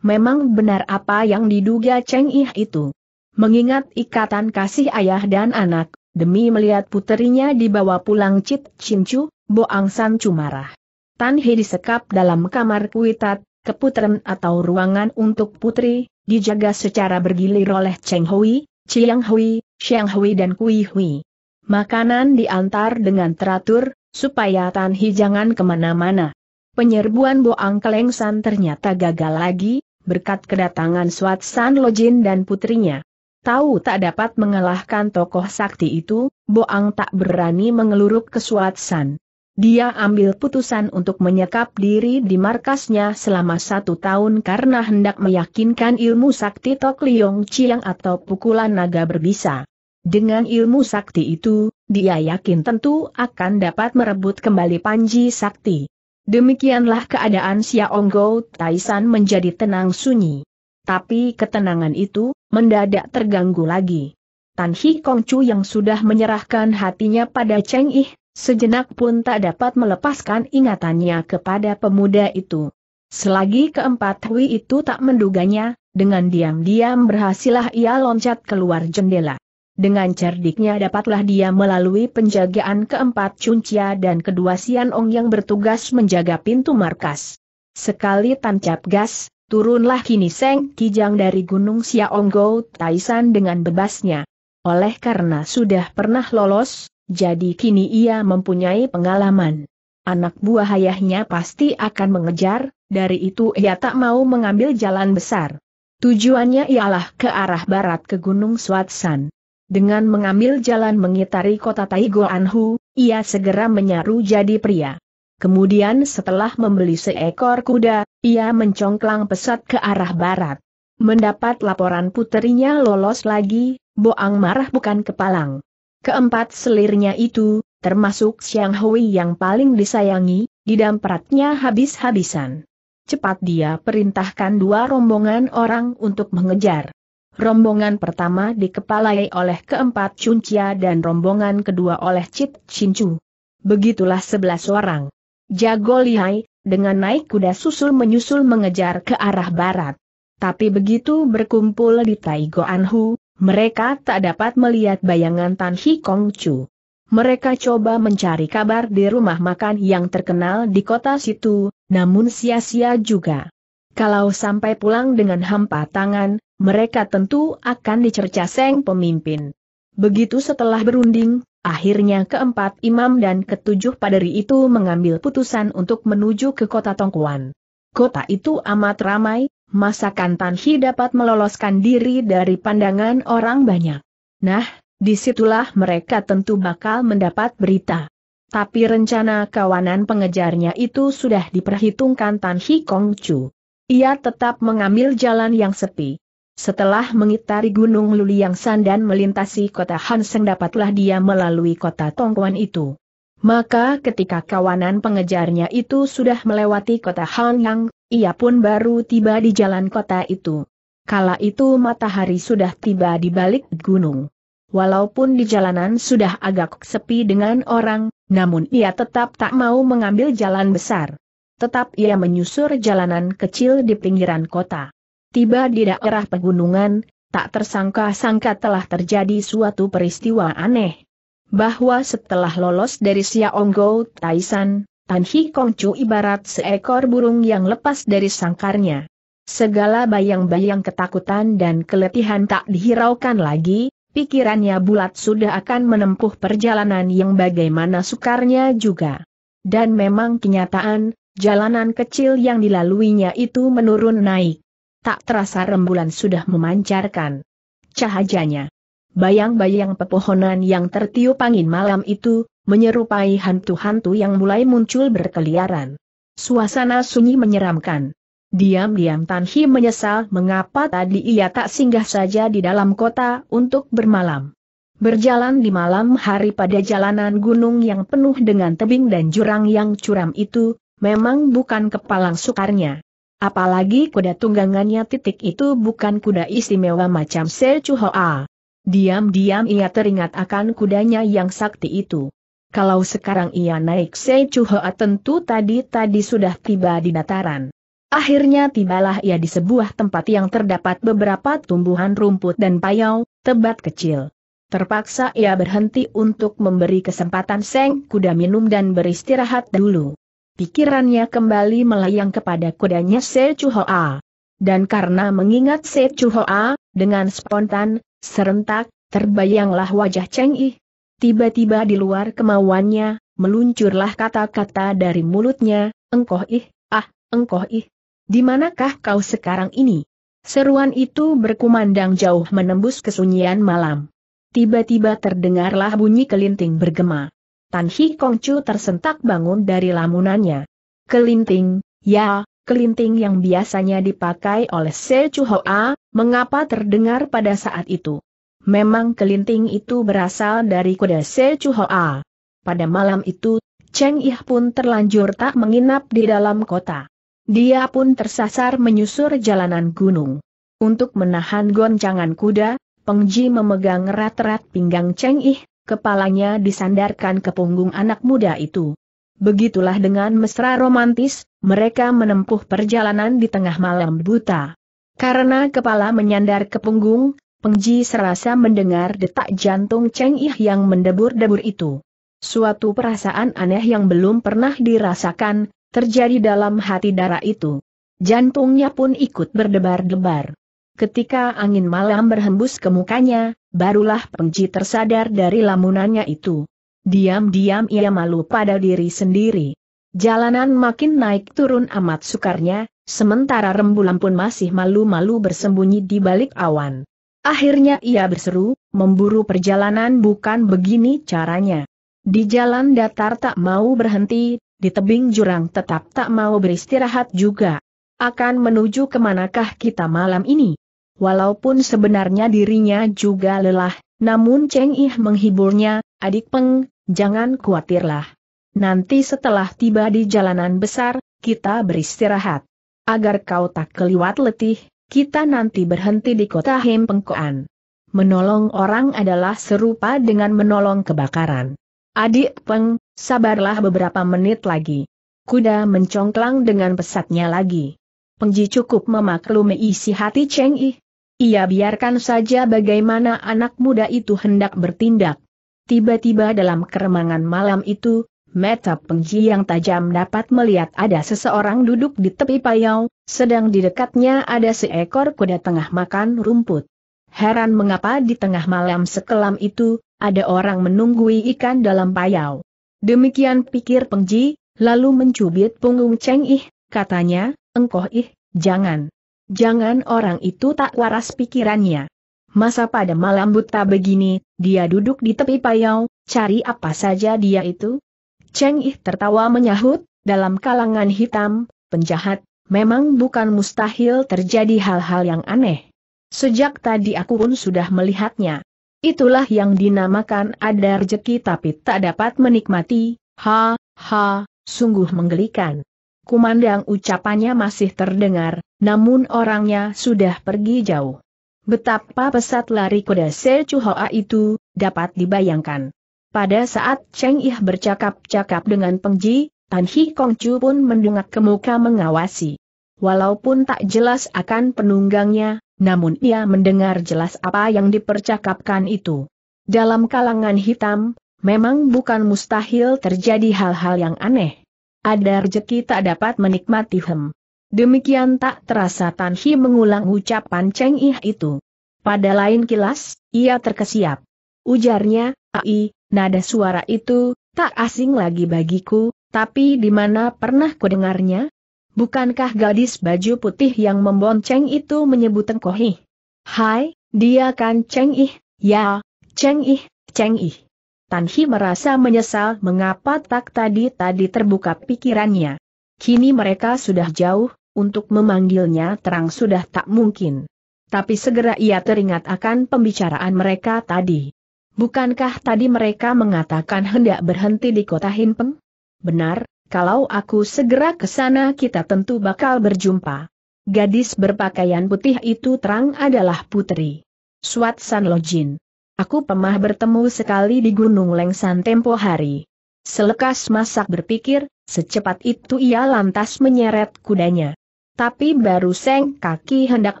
Memang benar apa yang diduga Cheng Ih itu. Mengingat ikatan kasih ayah dan anak, demi melihat puterinya dibawa pulang Cit Cincu, Boang San Cumarah. Tan He disekap dalam kamar kuitat, keputren atau ruangan untuk putri, dijaga secara bergilir oleh Cheng Hui, Chiang Hui, Xiang Hui dan Kui Hui. Makanan diantar dengan teratur, supaya Tan He jangan kemana-mana. Penyerbuan Boang Kelengsan ternyata gagal lagi, berkat kedatangan Suat San Lojin dan putrinya. Tahu tak dapat mengalahkan tokoh sakti itu, Boang tak berani mengeluruk kesuatsan. Dia ambil putusan untuk menyekap diri di markasnya selama satu tahun karena hendak meyakinkan ilmu sakti Tok Liong Chiang atau pukulan naga berbisa. Dengan ilmu sakti itu, dia yakin tentu akan dapat merebut kembali Panji Sakti. Demikianlah keadaan Xiaonggou Taisan menjadi tenang sunyi. Tapi ketenangan itu, mendadak terganggu lagi. Tan Hi Kong Chu yang sudah menyerahkan hatinya pada Cheng Yi, sejenak pun tak dapat melepaskan ingatannya kepada pemuda itu. Selagi keempat Hui itu tak menduganya, dengan diam-diam berhasillah ia loncat keluar jendela. Dengan cerdiknya dapatlah dia melalui penjagaan keempat Chia dan kedua Sian Ong yang bertugas menjaga pintu markas. Sekali tancap gas, Turunlah kini Seng Kijang dari Gunung Xiaonggo Taisan dengan bebasnya. Oleh karena sudah pernah lolos, jadi kini ia mempunyai pengalaman. Anak buah ayahnya pasti akan mengejar, dari itu ia tak mau mengambil jalan besar. Tujuannya ialah ke arah barat ke Gunung Swatsan. Dengan mengambil jalan mengitari kota Taigo Anhu, ia segera menyaru jadi pria. Kemudian setelah membeli seekor kuda, ia mencongklang pesat ke arah barat. Mendapat laporan puterinya lolos lagi, Boang marah bukan kepalang. Keempat selirnya itu, termasuk Siang Hui yang paling disayangi, didampratnya habis-habisan. Cepat dia perintahkan dua rombongan orang untuk mengejar. Rombongan pertama dikepalai oleh keempat Cuncia dan rombongan kedua oleh Cip Cincu. Begitulah sebelas orang. Jago lihai, dengan naik kuda susul menyusul mengejar ke arah barat. Tapi begitu berkumpul di Taigoanhu, mereka tak dapat melihat bayangan Tan Kong Chu. Mereka coba mencari kabar di rumah makan yang terkenal di kota situ, namun sia-sia juga. Kalau sampai pulang dengan hampa tangan, mereka tentu akan dicerca seng pemimpin. Begitu setelah berunding, Akhirnya keempat imam dan ketujuh paderi itu mengambil putusan untuk menuju ke kota Tongkuan. Kota itu amat ramai, masakan Tanhi dapat meloloskan diri dari pandangan orang banyak. Nah, disitulah mereka tentu bakal mendapat berita. Tapi rencana kawanan pengejarnya itu sudah diperhitungkan Tanhi Kongcu. Ia tetap mengambil jalan yang sepi. Setelah mengitari Gunung Luliangsan dan melintasi kota Hanseng dapatlah dia melalui kota Tongkuan itu. Maka ketika kawanan pengejarnya itu sudah melewati kota Hanyang, ia pun baru tiba di jalan kota itu. Kala itu matahari sudah tiba di balik gunung. Walaupun di jalanan sudah agak sepi dengan orang, namun ia tetap tak mau mengambil jalan besar. Tetap ia menyusur jalanan kecil di pinggiran kota. Tiba di daerah pegunungan, tak tersangka-sangka telah terjadi suatu peristiwa aneh. Bahwa setelah lolos dari Xiaonggo Taishan, Tan Hi Kongcu ibarat seekor burung yang lepas dari sangkarnya. Segala bayang-bayang ketakutan dan keletihan tak dihiraukan lagi, pikirannya bulat sudah akan menempuh perjalanan yang bagaimana sukarnya juga. Dan memang kenyataan, jalanan kecil yang dilaluinya itu menurun naik. Tak terasa rembulan sudah memancarkan cahayanya. Bayang-bayang pepohonan yang tertiup angin malam itu, menyerupai hantu-hantu yang mulai muncul berkeliaran. Suasana sunyi menyeramkan. Diam-diam Tan Hi menyesal mengapa tadi ia tak singgah saja di dalam kota untuk bermalam. Berjalan di malam hari pada jalanan gunung yang penuh dengan tebing dan jurang yang curam itu, memang bukan kepalang sukarnya. Apalagi kuda tunggangannya titik itu bukan kuda istimewa macam Sel Chuhoa. Diam-diam ia teringat akan kudanya yang sakti itu. Kalau sekarang ia naik Se Chuhoa tentu tadi-tadi sudah tiba di dataran. Akhirnya tibalah ia di sebuah tempat yang terdapat beberapa tumbuhan rumput dan payau, tebat kecil. Terpaksa ia berhenti untuk memberi kesempatan Seng Kuda minum dan beristirahat dulu. Pikirannya kembali melayang kepada kudanya Se Chuhoa. Dan karena mengingat Se Chuhoa, dengan spontan, serentak, terbayanglah wajah Cheng Ih. Tiba-tiba di luar kemauannya, meluncurlah kata-kata dari mulutnya, engkoh ih, ah, engkoh ih. Di manakah kau sekarang ini? Seruan itu berkumandang jauh menembus kesunyian malam. Tiba-tiba terdengarlah bunyi kelinting bergema. Tan Hi Chu tersentak bangun dari lamunannya. Kelinting, ya, kelinting yang biasanya dipakai oleh Se Chu Hoa, mengapa terdengar pada saat itu? Memang kelinting itu berasal dari kuda Se Chu Hoa. Pada malam itu, Cheng Ih pun terlanjur tak menginap di dalam kota. Dia pun tersasar menyusur jalanan gunung. Untuk menahan goncangan kuda, Peng Ji memegang erat-erat pinggang Cheng Ih, kepalanya disandarkan ke punggung anak muda itu. Begitulah dengan mesra romantis, mereka menempuh perjalanan di tengah malam buta. Karena kepala menyandar ke punggung, Pengji serasa mendengar detak jantung Cheng Ih yang mendebur-debur itu. Suatu perasaan aneh yang belum pernah dirasakan, terjadi dalam hati darah itu. Jantungnya pun ikut berdebar-debar. Ketika angin malam berhembus ke mukanya, barulah Pengji tersadar dari lamunannya itu. Diam-diam ia malu pada diri sendiri. Jalanan makin naik turun amat sukarnya, sementara rembulan pun masih malu-malu bersembunyi di balik awan. Akhirnya ia berseru, memburu perjalanan bukan begini caranya. Di jalan datar tak mau berhenti, di tebing jurang tetap tak mau beristirahat juga. Akan menuju kemanakah kita malam ini? Walaupun sebenarnya dirinya juga lelah, namun Cheng Ih menghiburnya, adik Peng, jangan khawatirlah. Nanti setelah tiba di jalanan besar, kita beristirahat. Agar kau tak keliwat letih, kita nanti berhenti di kota Hempengkoan. Menolong orang adalah serupa dengan menolong kebakaran. Adik Peng, sabarlah beberapa menit lagi. Kuda mencongklang dengan pesatnya lagi. Pengji cukup memaklumi isi hati Cheng Ih, ia biarkan saja bagaimana anak muda itu hendak bertindak. Tiba-tiba dalam keremangan malam itu, mata pengji yang tajam dapat melihat ada seseorang duduk di tepi payau, sedang di dekatnya ada seekor kuda tengah makan rumput. Heran mengapa di tengah malam sekelam itu, ada orang menunggui ikan dalam payau. Demikian pikir pengji, lalu mencubit punggung Cheng Ih, katanya, engkau ih, jangan. Jangan orang itu tak waras pikirannya. Masa pada malam buta begini, dia duduk di tepi payau, cari apa saja dia itu? Cheng Ih tertawa menyahut, dalam kalangan hitam, penjahat, memang bukan mustahil terjadi hal-hal yang aneh. Sejak tadi aku pun sudah melihatnya. Itulah yang dinamakan ada rejeki tapi tak dapat menikmati, ha, ha, sungguh menggelikan kumandang ucapannya masih terdengar, namun orangnya sudah pergi jauh. Betapa pesat lari kuda Se Chuhoa itu, dapat dibayangkan. Pada saat Cheng Ih bercakap-cakap dengan Peng Ji, Tan Hi Kong Chu pun mendungak ke muka mengawasi. Walaupun tak jelas akan penunggangnya, namun ia mendengar jelas apa yang dipercakapkan itu. Dalam kalangan hitam, memang bukan mustahil terjadi hal-hal yang aneh ada rezeki tak dapat menikmati hem. Demikian tak terasa Tan Hi mengulang ucapan Cheng Ih itu. Pada lain kilas, ia terkesiap. Ujarnya, ai, nada suara itu, tak asing lagi bagiku, tapi di mana pernah kudengarnya? Bukankah gadis baju putih yang membonceng itu menyebut Tengkohih? Hai, dia kan Cheng Ih, ya, Cheng Ih, Cheng Ih. Tan Hi merasa menyesal mengapa tak tadi-tadi terbuka pikirannya. Kini mereka sudah jauh, untuk memanggilnya terang sudah tak mungkin. Tapi segera ia teringat akan pembicaraan mereka tadi. Bukankah tadi mereka mengatakan hendak berhenti di kota Hinpeng? Benar, kalau aku segera ke sana kita tentu bakal berjumpa. Gadis berpakaian putih itu terang adalah putri. Suat San Lojin. Aku pemah bertemu sekali di Gunung Lengsan tempo hari. Selekas masak berpikir, secepat itu ia lantas menyeret kudanya. Tapi baru seng kaki hendak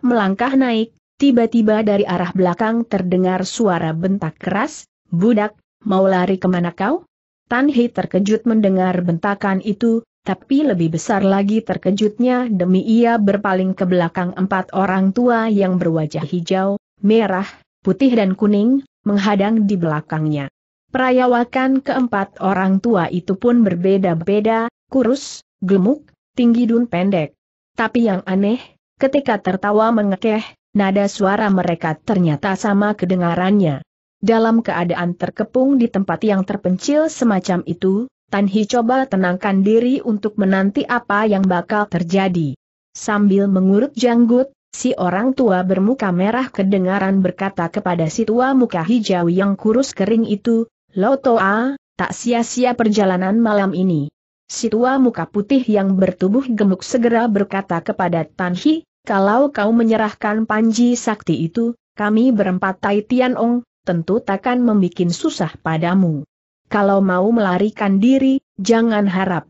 melangkah naik, tiba-tiba dari arah belakang terdengar suara bentak keras, Budak, mau lari kemana kau? Tanhi terkejut mendengar bentakan itu, tapi lebih besar lagi terkejutnya demi ia berpaling ke belakang empat orang tua yang berwajah hijau, merah, putih dan kuning, menghadang di belakangnya. Perayawakan keempat orang tua itu pun berbeda-beda, kurus, gemuk, tinggi dun pendek. Tapi yang aneh, ketika tertawa mengekeh, nada suara mereka ternyata sama kedengarannya. Dalam keadaan terkepung di tempat yang terpencil semacam itu, Tan Hi coba tenangkan diri untuk menanti apa yang bakal terjadi. Sambil mengurut janggut, Si orang tua bermuka merah kedengaran berkata kepada si tua muka hijau yang kurus kering itu, Lotoa, tak sia-sia perjalanan malam ini. Si tua muka putih yang bertubuh gemuk segera berkata kepada Tan Hi, kalau kau menyerahkan panji sakti itu, kami berempat Tai Tian Ong tentu takkan membuat susah padamu. Kalau mau melarikan diri, jangan harap.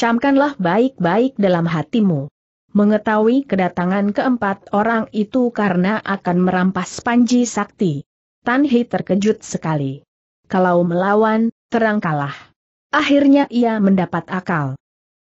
Camkanlah baik-baik dalam hatimu mengetahui kedatangan keempat orang itu karena akan merampas Panji Sakti. Tan Hei terkejut sekali. Kalau melawan, terang kalah. Akhirnya ia mendapat akal.